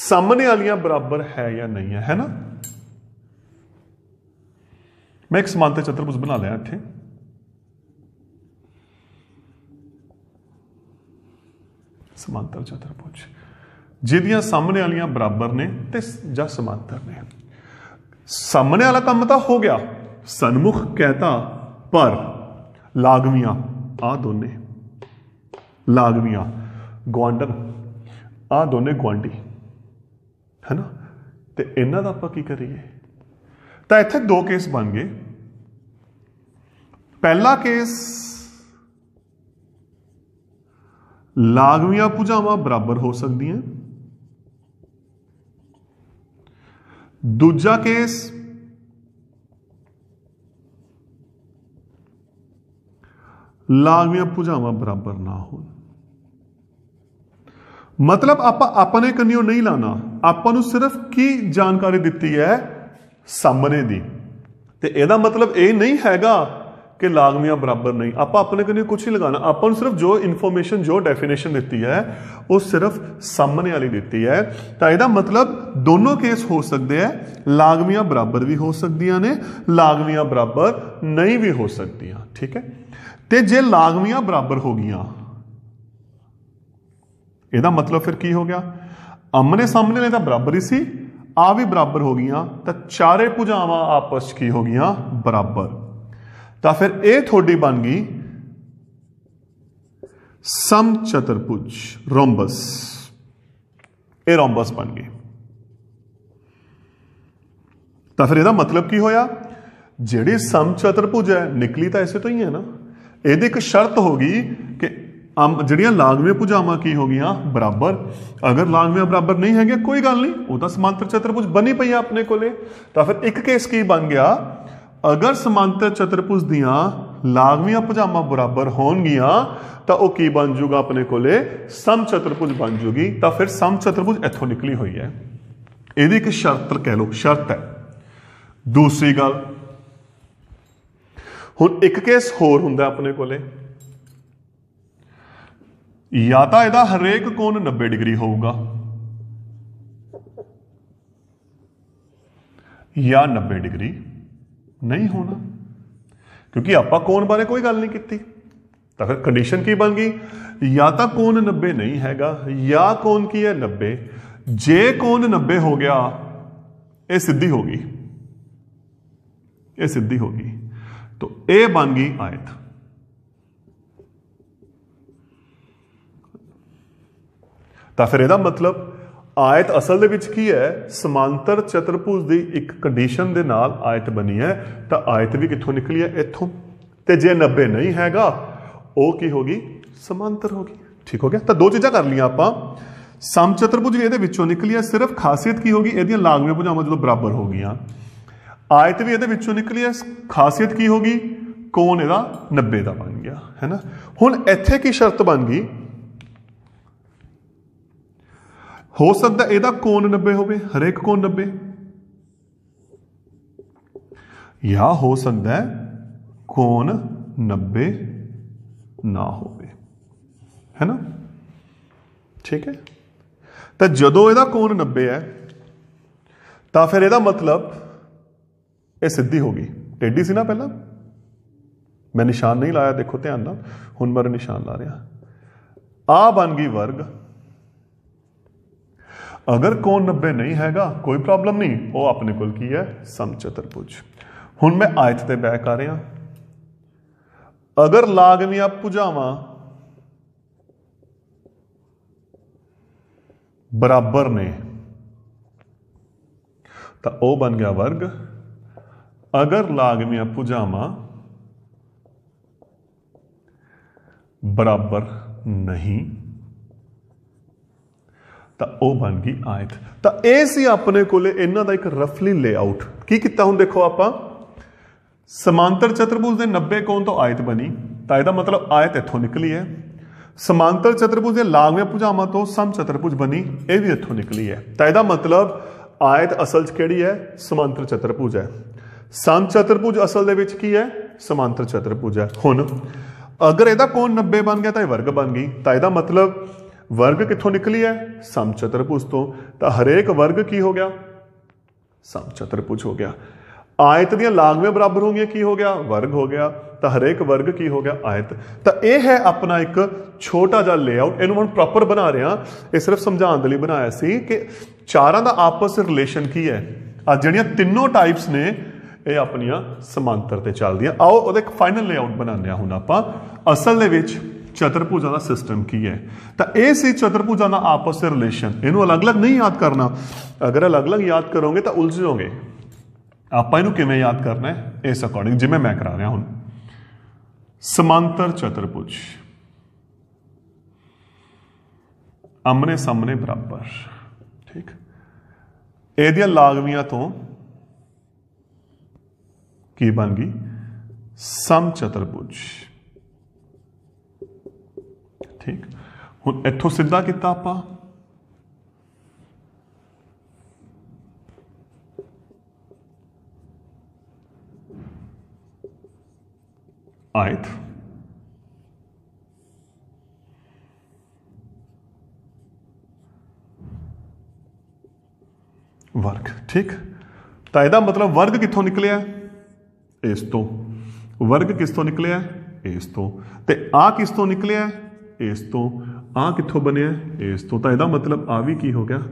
सामने वाली बराबर है या नहीं है है ना मैं एक समानते चतुर्भुज बना लिया इतने समांतर चतुर्भुज जिदिया सामने वाली बराबर ने समांतर ने सामने वाला काम तो हो गया सन्मुख कहता पर लागवियां आ दोने लागवियां ਗਵਾਂਡਨ ਆ ਦੋਨੇ ਗਵਾਂਡੀ ਹੈਨਾ ਤੇ ਇਹਨਾਂ ਦਾ ਆਪਾਂ ਕੀ ਕਰੀਏ ਤਾਂ ਇੱਥੇ ਦੋ ਕੇਸ ਬਣ ਗਏ ਪਹਿਲਾ ਕੇਸ ਲਾਗਵੀਆਂ ਭੁਜਾਵਾਂ ਬਰਾਬਰ ਹੋ ਸਕਦੀਆਂ ਦੂਜਾ ਕੇਸ ਲਾਗਵੀਆਂ ਭੁਜਾਵਾਂ ਬਰਾਬਰ ਨਾ ਹੋਣ ਮਤਲਬ ਆਪਾਂ ਆਪਣੇ ਕੰਨਿਓ ਨਹੀਂ ਲਾਣਾ ਆਪਾਂ ਨੂੰ ਸਿਰਫ ਕੀ ਜਾਣਕਾਰੀ ਦਿੱਤੀ ਹੈ ਸਾਹਮਣੇ ਦੀ ਤੇ ਇਹਦਾ ਮਤਲਬ ਇਹ ਨਹੀਂ ਹੈਗਾ ਕਿ ਲਾਗਮੀਆਂ ਬਰਾਬਰ ਨਹੀਂ ਆਪਾਂ ਆਪਣੇ ਕੰਨਿਓ ਕੁਝ ਨਹੀਂ ਲਗਾਣਾ ਆਪਾਂ ਨੂੰ ਸਿਰਫ ਜੋ ਇਨਫੋਰਮੇਸ਼ਨ ਜੋ ਡੈਫੀਨੇਸ਼ਨ ਦਿੱਤੀ ਹੈ ਉਹ ਸਿਰਫ ਸਾਹਮਣੇ ਵਾਲੀ ਦਿੱਤੀ ਹੈ ਤਾਂ ਇਹਦਾ ਮਤਲਬ ਦੋਨੋਂ ਕੇਸ ਹੋ ਸਕਦੇ ਹੈ ਲਾਗਮੀਆਂ ਬਰਾਬਰ ਵੀ ਹੋ ਸਕਦੀਆਂ ਨੇ ਲਾਗਮੀਆਂ ਬਰਾਬਰ ਨਹੀਂ ਵੀ ਹੋ ਸਕਦੀਆਂ ਠੀਕ ਹੈ ਤੇ ਜੇ ਲਾਗਮੀਆਂ ਬਰਾਬਰ ਹੋ ਗਈਆਂ ਇਹਦਾ ਮਤਲਬ ਫਿਰ ਕੀ ਹੋ ਗਿਆ ਅਮਨੇ ਸਾਹਮਣੇ ਨੇ ਤਾਂ ਬਰਾਬਰੀ ਸੀ ਆ ਵੀ ਬਰਾਬਰ ਹੋ ਗਈਆਂ ਤਾਂ ਚਾਰੇ ਭੁਜਾਵਾਂ ਆਪਸ ਕੀ ਹੋ ਗਈਆਂ ਬਰਾਬਰ ਤਾਂ ਫਿਰ ਇਹ ਥੋੜੀ ਬਣ ਗਈ ਸਮ ਚਤੁਰਭੁਜ ਰੋਮਬਸ ਇਹ ਰੋਮਬਸ ਬਣ ਗਈ ਤਾਂ ਫਿਰ ਇਹਦਾ ਮਤਲਬ ਕੀ ਹੋਇਆ ਜਿਹੜੀ ਸਮ ਚਤੁਰਭੁਜ ਹੈ ਨਿਕਲੀ ਤਾਂ ਐਸੇ ਤੋਂ ਹੀ ਹੈ ਨਾ ਇਹਦੀ ਇੱਕ ਸ਼ਰਤ ਹੋ ਗਈ ਅਮ ਜਿਹੜੀਆਂ ਲਾਗਵੇਂ ਭੁਜਾਵਾਂ ਕੀ ਹੋ ਗਈਆਂ ਬਰਾਬਰ ਅਗਰ ਲਾਗਵੇਂ ਬਰਾਬਰ ਨਹੀਂ ਹੈਗੇ ਕੋਈ ਗੱਲ ਨਹੀਂ ਉਹ ਤਾਂ ਸਮਾਂਤਰ ਚਤੁਰਭੁਜ ਬਣੀ ਪਈ ਆ ਆਪਣੇ ਕੋਲੇ ਤਾਂ ਫਿਰ ਇੱਕ ਕੇਸ ਕੀ ਬਣ ਗਿਆ ਅਗਰ ਸਮਾਂਤਰ ਚਤੁਰਭੁਜ ਦੀਆਂ ਲਾਗਵੀਆਂ ਭੁਜਾਵਾਂ ਬਰਾਬਰ ਹੋਣਗੀਆਂ ਤਾਂ ਉਹ ਕੀ ਬਣ ਜਾਊਗਾ ਆਪਣੇ ਕੋਲੇ ਸਮ ਚਤੁਰਭੁਜ ਬਣ ਜੂਗੀ ਤਾਂ ਫਿਰ ਸਮ ਚਤੁਰਭੁਜ ਇੱਥੋਂ ਨਿਕਲੀ ਹੋਈ ਹੈ ਇਹਦੀ ਇੱਕ ਸ਼ਰਤ ਕਹਿ ਲਓ ਸ਼ਰਤ ਹੈ ਦੂਸਰੀ ਗੱਲ ਹੁਣ ਇੱਕ ਕੇਸ ਹੋਰ ਹੁੰਦਾ ਆਪਣੇ ਕੋਲੇ या तो यदा हरेक कौन नब्बे डिग्री होगा या नब्बे डिग्री नहीं होना क्योंकि आपा कौन बारे कोई गल नहीं की तो फिर कंडीशन की बन गई या तो कौन नब्बे नहीं है या कौन की है नब्बे जे कौन नब्बे हो गया यह सीधी होगी यह सीधी होगी तो यह बन गई आयत ਤਾਂ ਫਿਰ ਇਹਦਾ ਮਤਲਬ ਆਇਤ ਅਸਲ ਦੇ ਵਿੱਚ ਕੀ ਹੈ ਸਮਾਂਤਰ ਚਤੁਰਭੁਜ ਦੀ ਇੱਕ ਕੰਡੀਸ਼ਨ ਦੇ ਨਾਲ ਆਇਤ ਬਣੀ ਹੈ ਤਾਂ ਆਇਤ ਵੀ ਕਿੱਥੋਂ ਨਿਕਲੀ ਹੈ ਇੱਥੋਂ ਤੇ ਜੇ 90 ਨਹੀਂ ਹੈਗਾ ਉਹ ਕੀ ਹੋਗੀ ਸਮਾਂਤਰ ਹੋਗੀ ਠੀਕ ਹੋ ਗਿਆ ਤਾਂ ਦੋ ਚੀਜ਼ਾਂ ਕਰ ਲਈਆਂ ਆਪਾਂ ਸਮ ਚਤੁਰਭੁਜ ਵੀ ਇਹਦੇ ਵਿੱਚੋਂ ਨਿਕਲੀ ਹੈ ਸਿਰਫ ਖਾਸੀਅਤ ਕੀ ਹੋਗੀ ਇਹਦੀਆਂ ਲਾਗਵੇਂ ਭੁਜਾਵਾਂ ਜਦੋਂ ਬਰਾਬਰ ਹੋ ਗਈਆਂ ਆਇਤ ਵੀ ਇਹਦੇ ਵਿੱਚੋਂ ਨਿਕਲੀ ਹੈ ਖਾਸੀਅਤ ਕੀ ਹੋਗੀ ਕੋਣ ਇਹਦਾ 90 ਦਾ ਬਣ ਗਿਆ ਹੈਨਾ ਹੁਣ ਇੱਥੇ ਕੀ ਸ਼ਰਤ ਬਣ ਗਈ ਹੋ ਸਕਦਾ ਇਹਦਾ ਕੋਣ 90 ਹੋਵੇ ਹਰੇਕ ਕੋਣ 90 ਜਾਂ ਹੋ ਸਕਦਾ ਕੋਣ 90 ਨਾ ਹੋਵੇ ਹੈਨਾ ਠੀਕ ਹੈ ਤਾਂ ਜਦੋਂ ਇਹਦਾ ਕੋਣ 90 ਹੈ ਤਾਂ ਫਿਰ ਇਹਦਾ ਮਤਲਬ ਇਹ ਸਿੱਧੀ ਹੋ ਗਈ ਟੇਢੀ ਸੀ ਨਾ ਪਹਿਲਾਂ ਮੈਂ ਨਿਸ਼ਾਨ ਨਹੀਂ ਲਾਇਆ ਦੇਖੋ ਧਿਆਨ ਨਾਲ ਹੁਣ ਮੈਂ ਨਿਸ਼ਾਨ ਲਾ ਰਿਹਾ ਆ ਬਣ ਗਈ ਵਰਗ ਅਗਰ ਕੋਣ 90 ਨਹੀਂ ਹੈਗਾ ਕੋਈ ਪ੍ਰੋਬਲਮ ਨਹੀਂ ਉਹ ਆਪਣੇ ਕੋਲ ਕੀ ਹੈ ਸਮਚਤੁਰਭੁਜ ਹੁਣ ਮੈਂ ਆਇਤ ਤੇ ਬੈਕ ਆ ਰਿਹਾ ਅਗਰ ਲਾਗਵੀਆਂ ਭੁਜਾਵਾਂ ਬਰਾਬਰ ਨੇ ਤਾਂ ਉਹ ਬਣ ਗਿਆ ਵਰਗ ਅਗਰ ਲਾਗਵੀਆਂ ਭੁਜਾਵਾਂ ਬਰਾਬਰ ਨਹੀਂ ਤਾਂ ਉਹ ਬਣ ਗਈ ਆਇਤ ਤਾਂ ਇਹ ਸੀ ਆਪਣੇ ਕੋਲੇ ਇਹਨਾਂ ਦਾ ਇੱਕ ਰਫਲੀ ਲੇਆਊਟ ਕੀ ਕੀਤਾ ਹੁਣ ਦੇਖੋ ਆਪਾਂ ਸਮਾਂਤਰ ਚਤੁਰਭੁਜ ਦੇ 90 ਕੋਣ ਤੋਂ ਆਇਤ ਬਣੀ ਤਾਂ ਇਹਦਾ ਮਤਲਬ ਆਇਤ ਇੱਥੋਂ ਨਿਕਲੀ ਹੈ ਸਮਾਂਤਰ ਚਤੁਰਭੁਜ ਦੇ ਲਾਗਵੇਂ ਭੁਜਾਵਾਂ ਤੋਂ ਸਮ ਚਤੁਰਭੁਜ ਬਣੀ ਇਹ ਵੀ ਇੱਥੋਂ ਨਿਕਲੀ ਹੈ ਤਾਂ ਇਹਦਾ ਮਤਲਬ ਆਇਤ ਅਸਲ 'ਚ ਕਿਹੜੀ ਹੈ ਸਮਾਂਤਰ ਚਤੁਰਭੁਜ ਹੈ ਸਮ ਚਤੁਰਭੁਜ ਅਸਲ ਦੇ ਵਿੱਚ ਕੀ ਹੈ ਸਮਾਂਤਰ ਚਤੁਰਭੁਜ ਹੈ ਹੁਣ ਅਗਰ ਇਹਦਾ ਕੋਣ 90 ਬਣ ਗਿਆ ਤਾਂ ਇਹ ਵਰਗ ਬਣ ਗਈ ਤਾਂ ਇਹਦਾ ਮਤਲਬ ਵਰਗ ਕਿੱਥੋਂ ਨਿਕਲੀ ਹੈ ਚਤੁਰਭੁਜ ਤੋਂ ਤਾਂ ਹਰੇਕ ਵਰਗ ਕੀ ਹੋ ਗਿਆ ਚਤੁਰਭੁਜ ਹੋ ਗਿਆ ਆਇਤ ਦੀਆਂ ਲਾਗਵੇਂ ਬਰਾਬਰ ਹੋਣਗੀਆਂ ਕੀ ਹੋ ਗਿਆ ਵਰਗ ਹੋ ਗਿਆ ਤਾਂ ਹਰੇਕ ਵਰਗ ਕੀ ਹੋ ਗਿਆ ਆਇਤ ਤਾਂ ਇਹ ਹੈ ਆਪਣਾ ਇੱਕ ਛੋਟਾ ਜਿਹਾ ਲੇਆਊਟ ਇਹਨੂੰ ਹੁਣ ਪ੍ਰੋਪਰ ਬਣਾ ਰਿਹਾ ਇਹ ਸਿਰਫ ਸਮਝਾਉਣ ਦੇ ਲਈ ਬਣਾਇਆ ਸੀ ਕਿ ਚਾਰਾਂ ਦਾ ਆਪਸ ਰਿਲੇਸ਼ਨ ਕੀ ਹੈ ਆ ਜਿਹੜੀਆਂ ਤਿੰਨੋਂ ਟਾਈਪਸ ਨੇ ਇਹ ਆਪਣੀਆਂ ਸਮਾਂਤਰ ਤੇ ਚੱਲਦੀਆਂ ਆਓ ਉਹਦਾ ਇੱਕ ਫਾਈਨਲ ਲੇਆਊਟ ਬਣਾਉਂਦੇ ਆ ਹੁਣ ਆਪਾਂ ਅਸਲ ਦੇ ਵਿੱਚ ਚਤਰਪੂਜਾ ਦਾ ਸਿਸਟਮ ਕੀ ਹੈ ਤਾਂ ਇਹ ਸੀ ਚਤਰਪੂਜਾ ਦਾ ਆਪਸ ਵਿੱਚ ਰਿਲੇਸ਼ਨ ਇਹਨੂੰ ਅਲੱਗ-ਅਲੱਗ ਨਹੀਂ ਯਾਦ ਕਰਨਾ ਅਗਰ ਅਲੱਗ-ਅਲੱਗ ਯਾਦ ਕਰੋਗੇ ਤਾਂ ਉਲਝੋਗੇ ਆਪਾਂ ਇਹਨੂੰ ਕਿਵੇਂ ਯਾਦ ਕਰਨਾ ਹੈ ਇਸ ਅਕੋਰਡਿੰਗ ਜਿਵੇਂ ਮੈਂ ਕਰਾ ਰਿਹਾ ਹੁਣ ਸਮਾਂਤਰ ਚਤੁਰਭੁਜ ਅਮਨੇ ਸਾਹਮਣੇ ਬਰਾਬਰ ਠੀਕ ਇਹਦੀਆਂ ਲਾਗਵੀਆਂ ਤੋਂ ਕੀ ਬਣ ਗਈ ਸਮ ਚਤੁਰਭੁਜ ਠੀਕ ਹੁਣ ਇੱਥੋਂ ਸਿੱਧਾ ਕੀਤਾ ਆਪਾਂ ਆਇਤ ਵਰਗ ਠੀਕ ਤਾਂ ਇਹਦਾ ਮਤਲਬ ਵਰਗ ਕਿੱਥੋਂ ਨਿਕਲਿਆ ਇਸ ਤੋਂ ਵਰਗ ਕਿਸ ਤੋਂ ਨਿਕਲਿਆ ਇਸ ਤੋਂ ਤੇ ਆ ਕਿਸ ਤੋਂ ਨਿਕਲਿਆ ਇਸ ਤੋਂ ਆ ਕਿੱਥੋਂ ਬਣਿਆ ਇਸ ਤੋਂ ਤਾਂ ਇਹਦਾ ਮਤਲਬ ਆ ਵੀ ਕੀ ਹੋ ਗਿਆ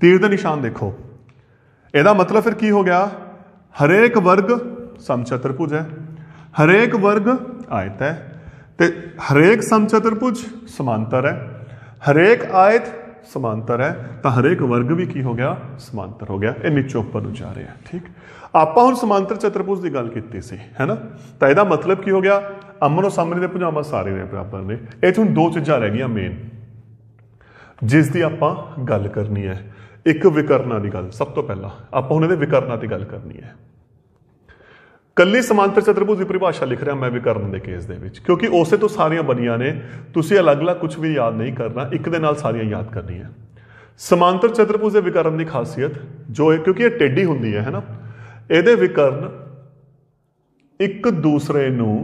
ਤੀਰ ਦਾ ਨਿਸ਼ਾਨ ਦੇਖੋ ਇਹਦਾ ਮਤਲਬ ਫਿਰ ਕੀ ਹੋ ਗਿਆ ਹਰੇਕ ਵਰਗ ਸਮਚਤਰਪੁਜ ਹੈ ਹਰੇਕ ਵਰਗ ਆਇਤ ਹੈ ਤੇ ਹਰੇਕ ਸਮਚਤਰਪੁਜ ਸਮਾਂਤਰ ਹੈ ਹਰੇਕ ਆਇਤ ਸਮਾਂਤਰ ਹੈ ਤਾਂ ਹਰੇਕ ਵਰਗ ਵੀ ਕੀ ਹੋ ਗਿਆ ਸਮਾਂਤਰ ਹੋ ਗਿਆ ਇਹ ਨੀਚੇ ਉੱਪਰ ਨੂੰ ਜਾ ਰਿਹਾ ਠੀਕ ਆਪਾਂ ਹੁਣ ਸਮਾਂਤਰ ਚਤਰਪੁਜ ਦੀ ਗੱਲ ਕੀਤੀ ਸੀ ਹੈਨਾ ਤਾਂ ਇਹਦਾ ਮਤਲਬ ਕੀ ਹੋ ਗਿਆ ਅਮਰੋ ਸਾਹਮਣੇ ਦੇ ਪਜਾਮਾ ਸਾਰੇ ਨੇ ਬਰਾਬਰ ਨੇ ਇਹ ਹੁਣ ਦੋ ਚੀਜ਼ਾਂ ਰਹਿ ਗਈਆਂ ਮੇਨ ਜਿਸ ਦੀ ਆਪਾਂ ਗੱਲ ਕਰਨੀ ਹੈ ਇੱਕ ਵਿਕਰਨਾਂ ਦੀ ਗੱਲ ਸਭ ਤੋਂ ਪਹਿਲਾਂ ਆਪਾਂ ਹੁਣ ਇਹਦੇ ਵਿਕਰਨਾਂ ਦੀ ਗੱਲ ਕਰਨੀ ਹੈ ਕੱਲੀ ਸਮਾਂਤਰ ਚਤੁਰਭੁਜ ਦੀ ਪਰਿਭਾਸ਼ਾ ਲਿਖ ਰਿਹਾ ਮੈਂ ਵਿਕਰਨ ਦੇ ਕੇਸ ਦੇ ਵਿੱਚ ਕਿਉਂਕਿ ਉਸੇ ਤੋਂ ਸਾਰੀਆਂ ਬਣੀਆਂ ਨੇ ਤੁਸੀਂ ਅਲੱਗ-ਅਲੱਗ ਕੁਝ ਵੀ ਯਾਦ ਨਹੀਂ ਕਰਨਾ ਇੱਕ ਦੇ ਨਾਲ ਸਾਰੀਆਂ ਯਾਦ ਕਰਨੀਆਂ ਸਮਾਂਤਰ ਚਤੁਰਭੁਜ ਦੇ ਵਿਕਰਨ ਦੀ ਖਾਸੀਅਤ ਜੋ ਹੈ ਕਿਉਂਕਿ ਇਹ ਟੇਢੀ ਹੁੰਦੀ ਹੈ ਹੈਨਾ ਇਹਦੇ ਵਿਕਰਨ ਇੱਕ ਦੂਸਰੇ ਨੂੰ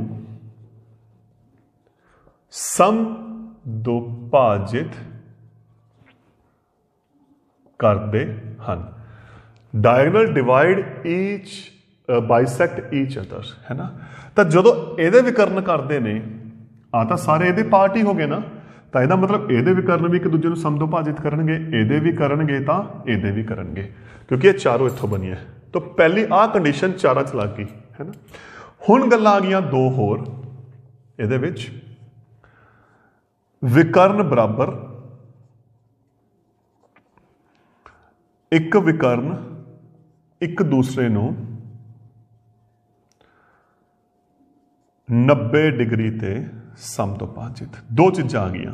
ਸਮ ਦੁਪਾਜਿਤ ਕਰਦੇ ਹਨ diagonal divide each bisect each other ਹੈ ਨਾ ਤਾਂ ਜਦੋਂ ਇਹਦੇ ਵਿਕਰਨ ਕਰਦੇ ਨੇ ਆ ਤਾਂ ਸਾਰੇ ਇਹਦੇ ਪਾਰਟ ਹੀ ਹੋ ਗਏ ਨਾ ਤਾਂ ਇਹਦਾ ਮਤਲਬ ਇਹਦੇ ਵਿਕਰਨ ਵੀ ਇੱਕ ਦੂਜੇ ਨੂੰ ਸਮ ਦੁਪਾਜਿਤ ਕਰਨਗੇ ਇਹਦੇ ਵੀ ਕਰਨਗੇ ਤਾਂ ਇਹਦੇ ਵੀ ਕਰਨਗੇ ਕਿਉਂਕਿ ਇਹ ਚਾਰੋਂ ਇੱਥੋਂ ਬਣੀ ਹੈ ਤਾਂ ਪਹਿਲੀ ਆ ਕੰਡੀਸ਼ਨ ਚਾਰਾਂ ਚ ਲੱਗ ਗਈ ਹੈ ਨਾ ਹੁਣ ਗੱਲਾਂ ਆ ਗਈਆਂ ਦੋ ਹੋਰ ਇਹਦੇ ਵਿੱਚ ਵਿਕਰਨ ਬਰਾਬਰ ਇੱਕ ਵਿਕਰਨ ਇੱਕ ਦੂਸਰੇ ਨੂੰ 90 ਡਿਗਰੀ ਤੇ ਸਮਦੋਭਾਜਿਤ ਦੋ ਚੀਜ਼ਾਂ ਆ ਗਈਆਂ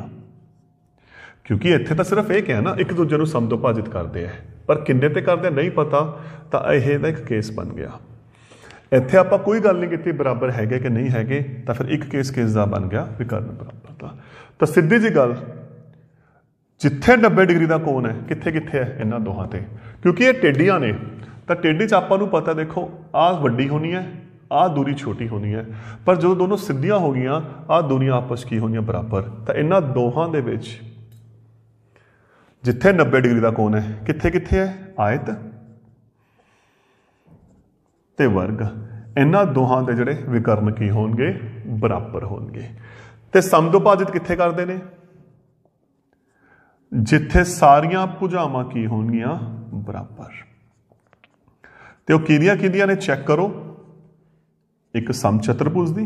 ਕਿਉਂਕਿ ਇੱਥੇ ਤਾਂ ਸਿਰਫ ਇਹ ਨਾ ਇੱਕ ਦੂਜੇ ਨੂੰ ਸਮਦੋਭਾਜਿਤ ਕਰਦੇ ਆ ਪਰ ਕਿੰਨੇ ਤੇ ਕਰਦੇ ਨਹੀਂ ਪਤਾ ਤਾਂ ਇਹ ਦਾ ਇੱਕ ਕੇਸ ਬਣ ਗਿਆ ਇੱਥੇ ਆਪਾਂ ਕੋਈ ਗੱਲ ਨਹੀਂ ਕੀਤੀ ਬਰਾਬਰ ਹੈਗੇ ਕਿ ਨਹੀਂ ਹੈਗੇ ਤਾਂ ਫਿਰ ਇੱਕ ਕੇਸ ਕੇਸ ਦਾ ਬਣ ਗਿਆ ਵਿਕਰਨ ਬਰਾਬਰ ਦਾ ਤਾਂ ਸਿੱਧੀ ਜੀ ਗੱਲ ਜਿੱਥੇ 90 ਡਿਗਰੀ ਦਾ ਕੋਣ ਹੈ ਕਿੱਥੇ ਕਿੱਥੇ ਹੈ ਇਹਨਾਂ ਦੋਹਾਂ ਤੇ ਕਿਉਂਕਿ ਇਹ ਟੇਡੀਆਂ ਨੇ ਤਾਂ ਟੇਡੀ ਚ ਆਪਾਂ ਨੂੰ ਪਤਾ ਦੇਖੋ ਆਹ ਵੱਡੀ ਹੋਣੀ ਹੈ ਆਹ ਦੂਰੀ ਛੋਟੀ ਹੋਣੀ ਹੈ ਪਰ ਜਦੋਂ ਦੋਨੋਂ ਸਿੱਧੀਆਂ ਹੋ ਗਈਆਂ ਆਹ ਦੂਰੀਆਂ ਆਪਸ ਕੀ ਹੋਣੀਆਂ ਬਰਾਬਰ ਤਾਂ ਇਹਨਾਂ ਦੋਹਾਂ ਦੇ ਵਿੱਚ ਜਿੱਥੇ 90 ਡਿਗਰੀ ਦਾ ਕੋਣ ਹੈ ਕਿੱਥੇ ਕਿੱਥੇ ਹੈ ਆਇਤ ਤੇ ਵਰਗ ਇਹਨਾਂ ਦੋਹਾਂ ਦੇ ਜਿਹੜੇ ਵਿਕਰਨ ਕੀ ਹੋਣਗੇ ਬਰਾਬਰ ਹੋਣਗੇ ਤੇ ਸਮਦੁਪਾਦਿਤ ਕਿੱਥੇ ਕਰਦੇ ਨੇ ਜਿੱਥੇ ਸਾਰੀਆਂ ਭੁਜਾਵਾਂ ਕੀ ਹੋਣਗੀਆਂ ਬਰਾਬਰ ਤੇ ਉਹ ਕਿਹਦੀਆਂ ਕਿਹਦੀਆਂ ਨੇ ਚੈੱਕ ਕਰੋ ਇੱਕ ਸਮਚਤਰਭੁਜ ਦੀ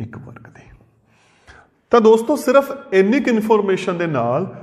ਇੱਕ ਵਰਗ ਦੀ ਤਾਂ ਦੋਸਤੋ ਸਿਰਫ ਇੰਨੀ ਇਨਫੋਰਮੇਸ਼ਨ ਦੇ ਨਾਲ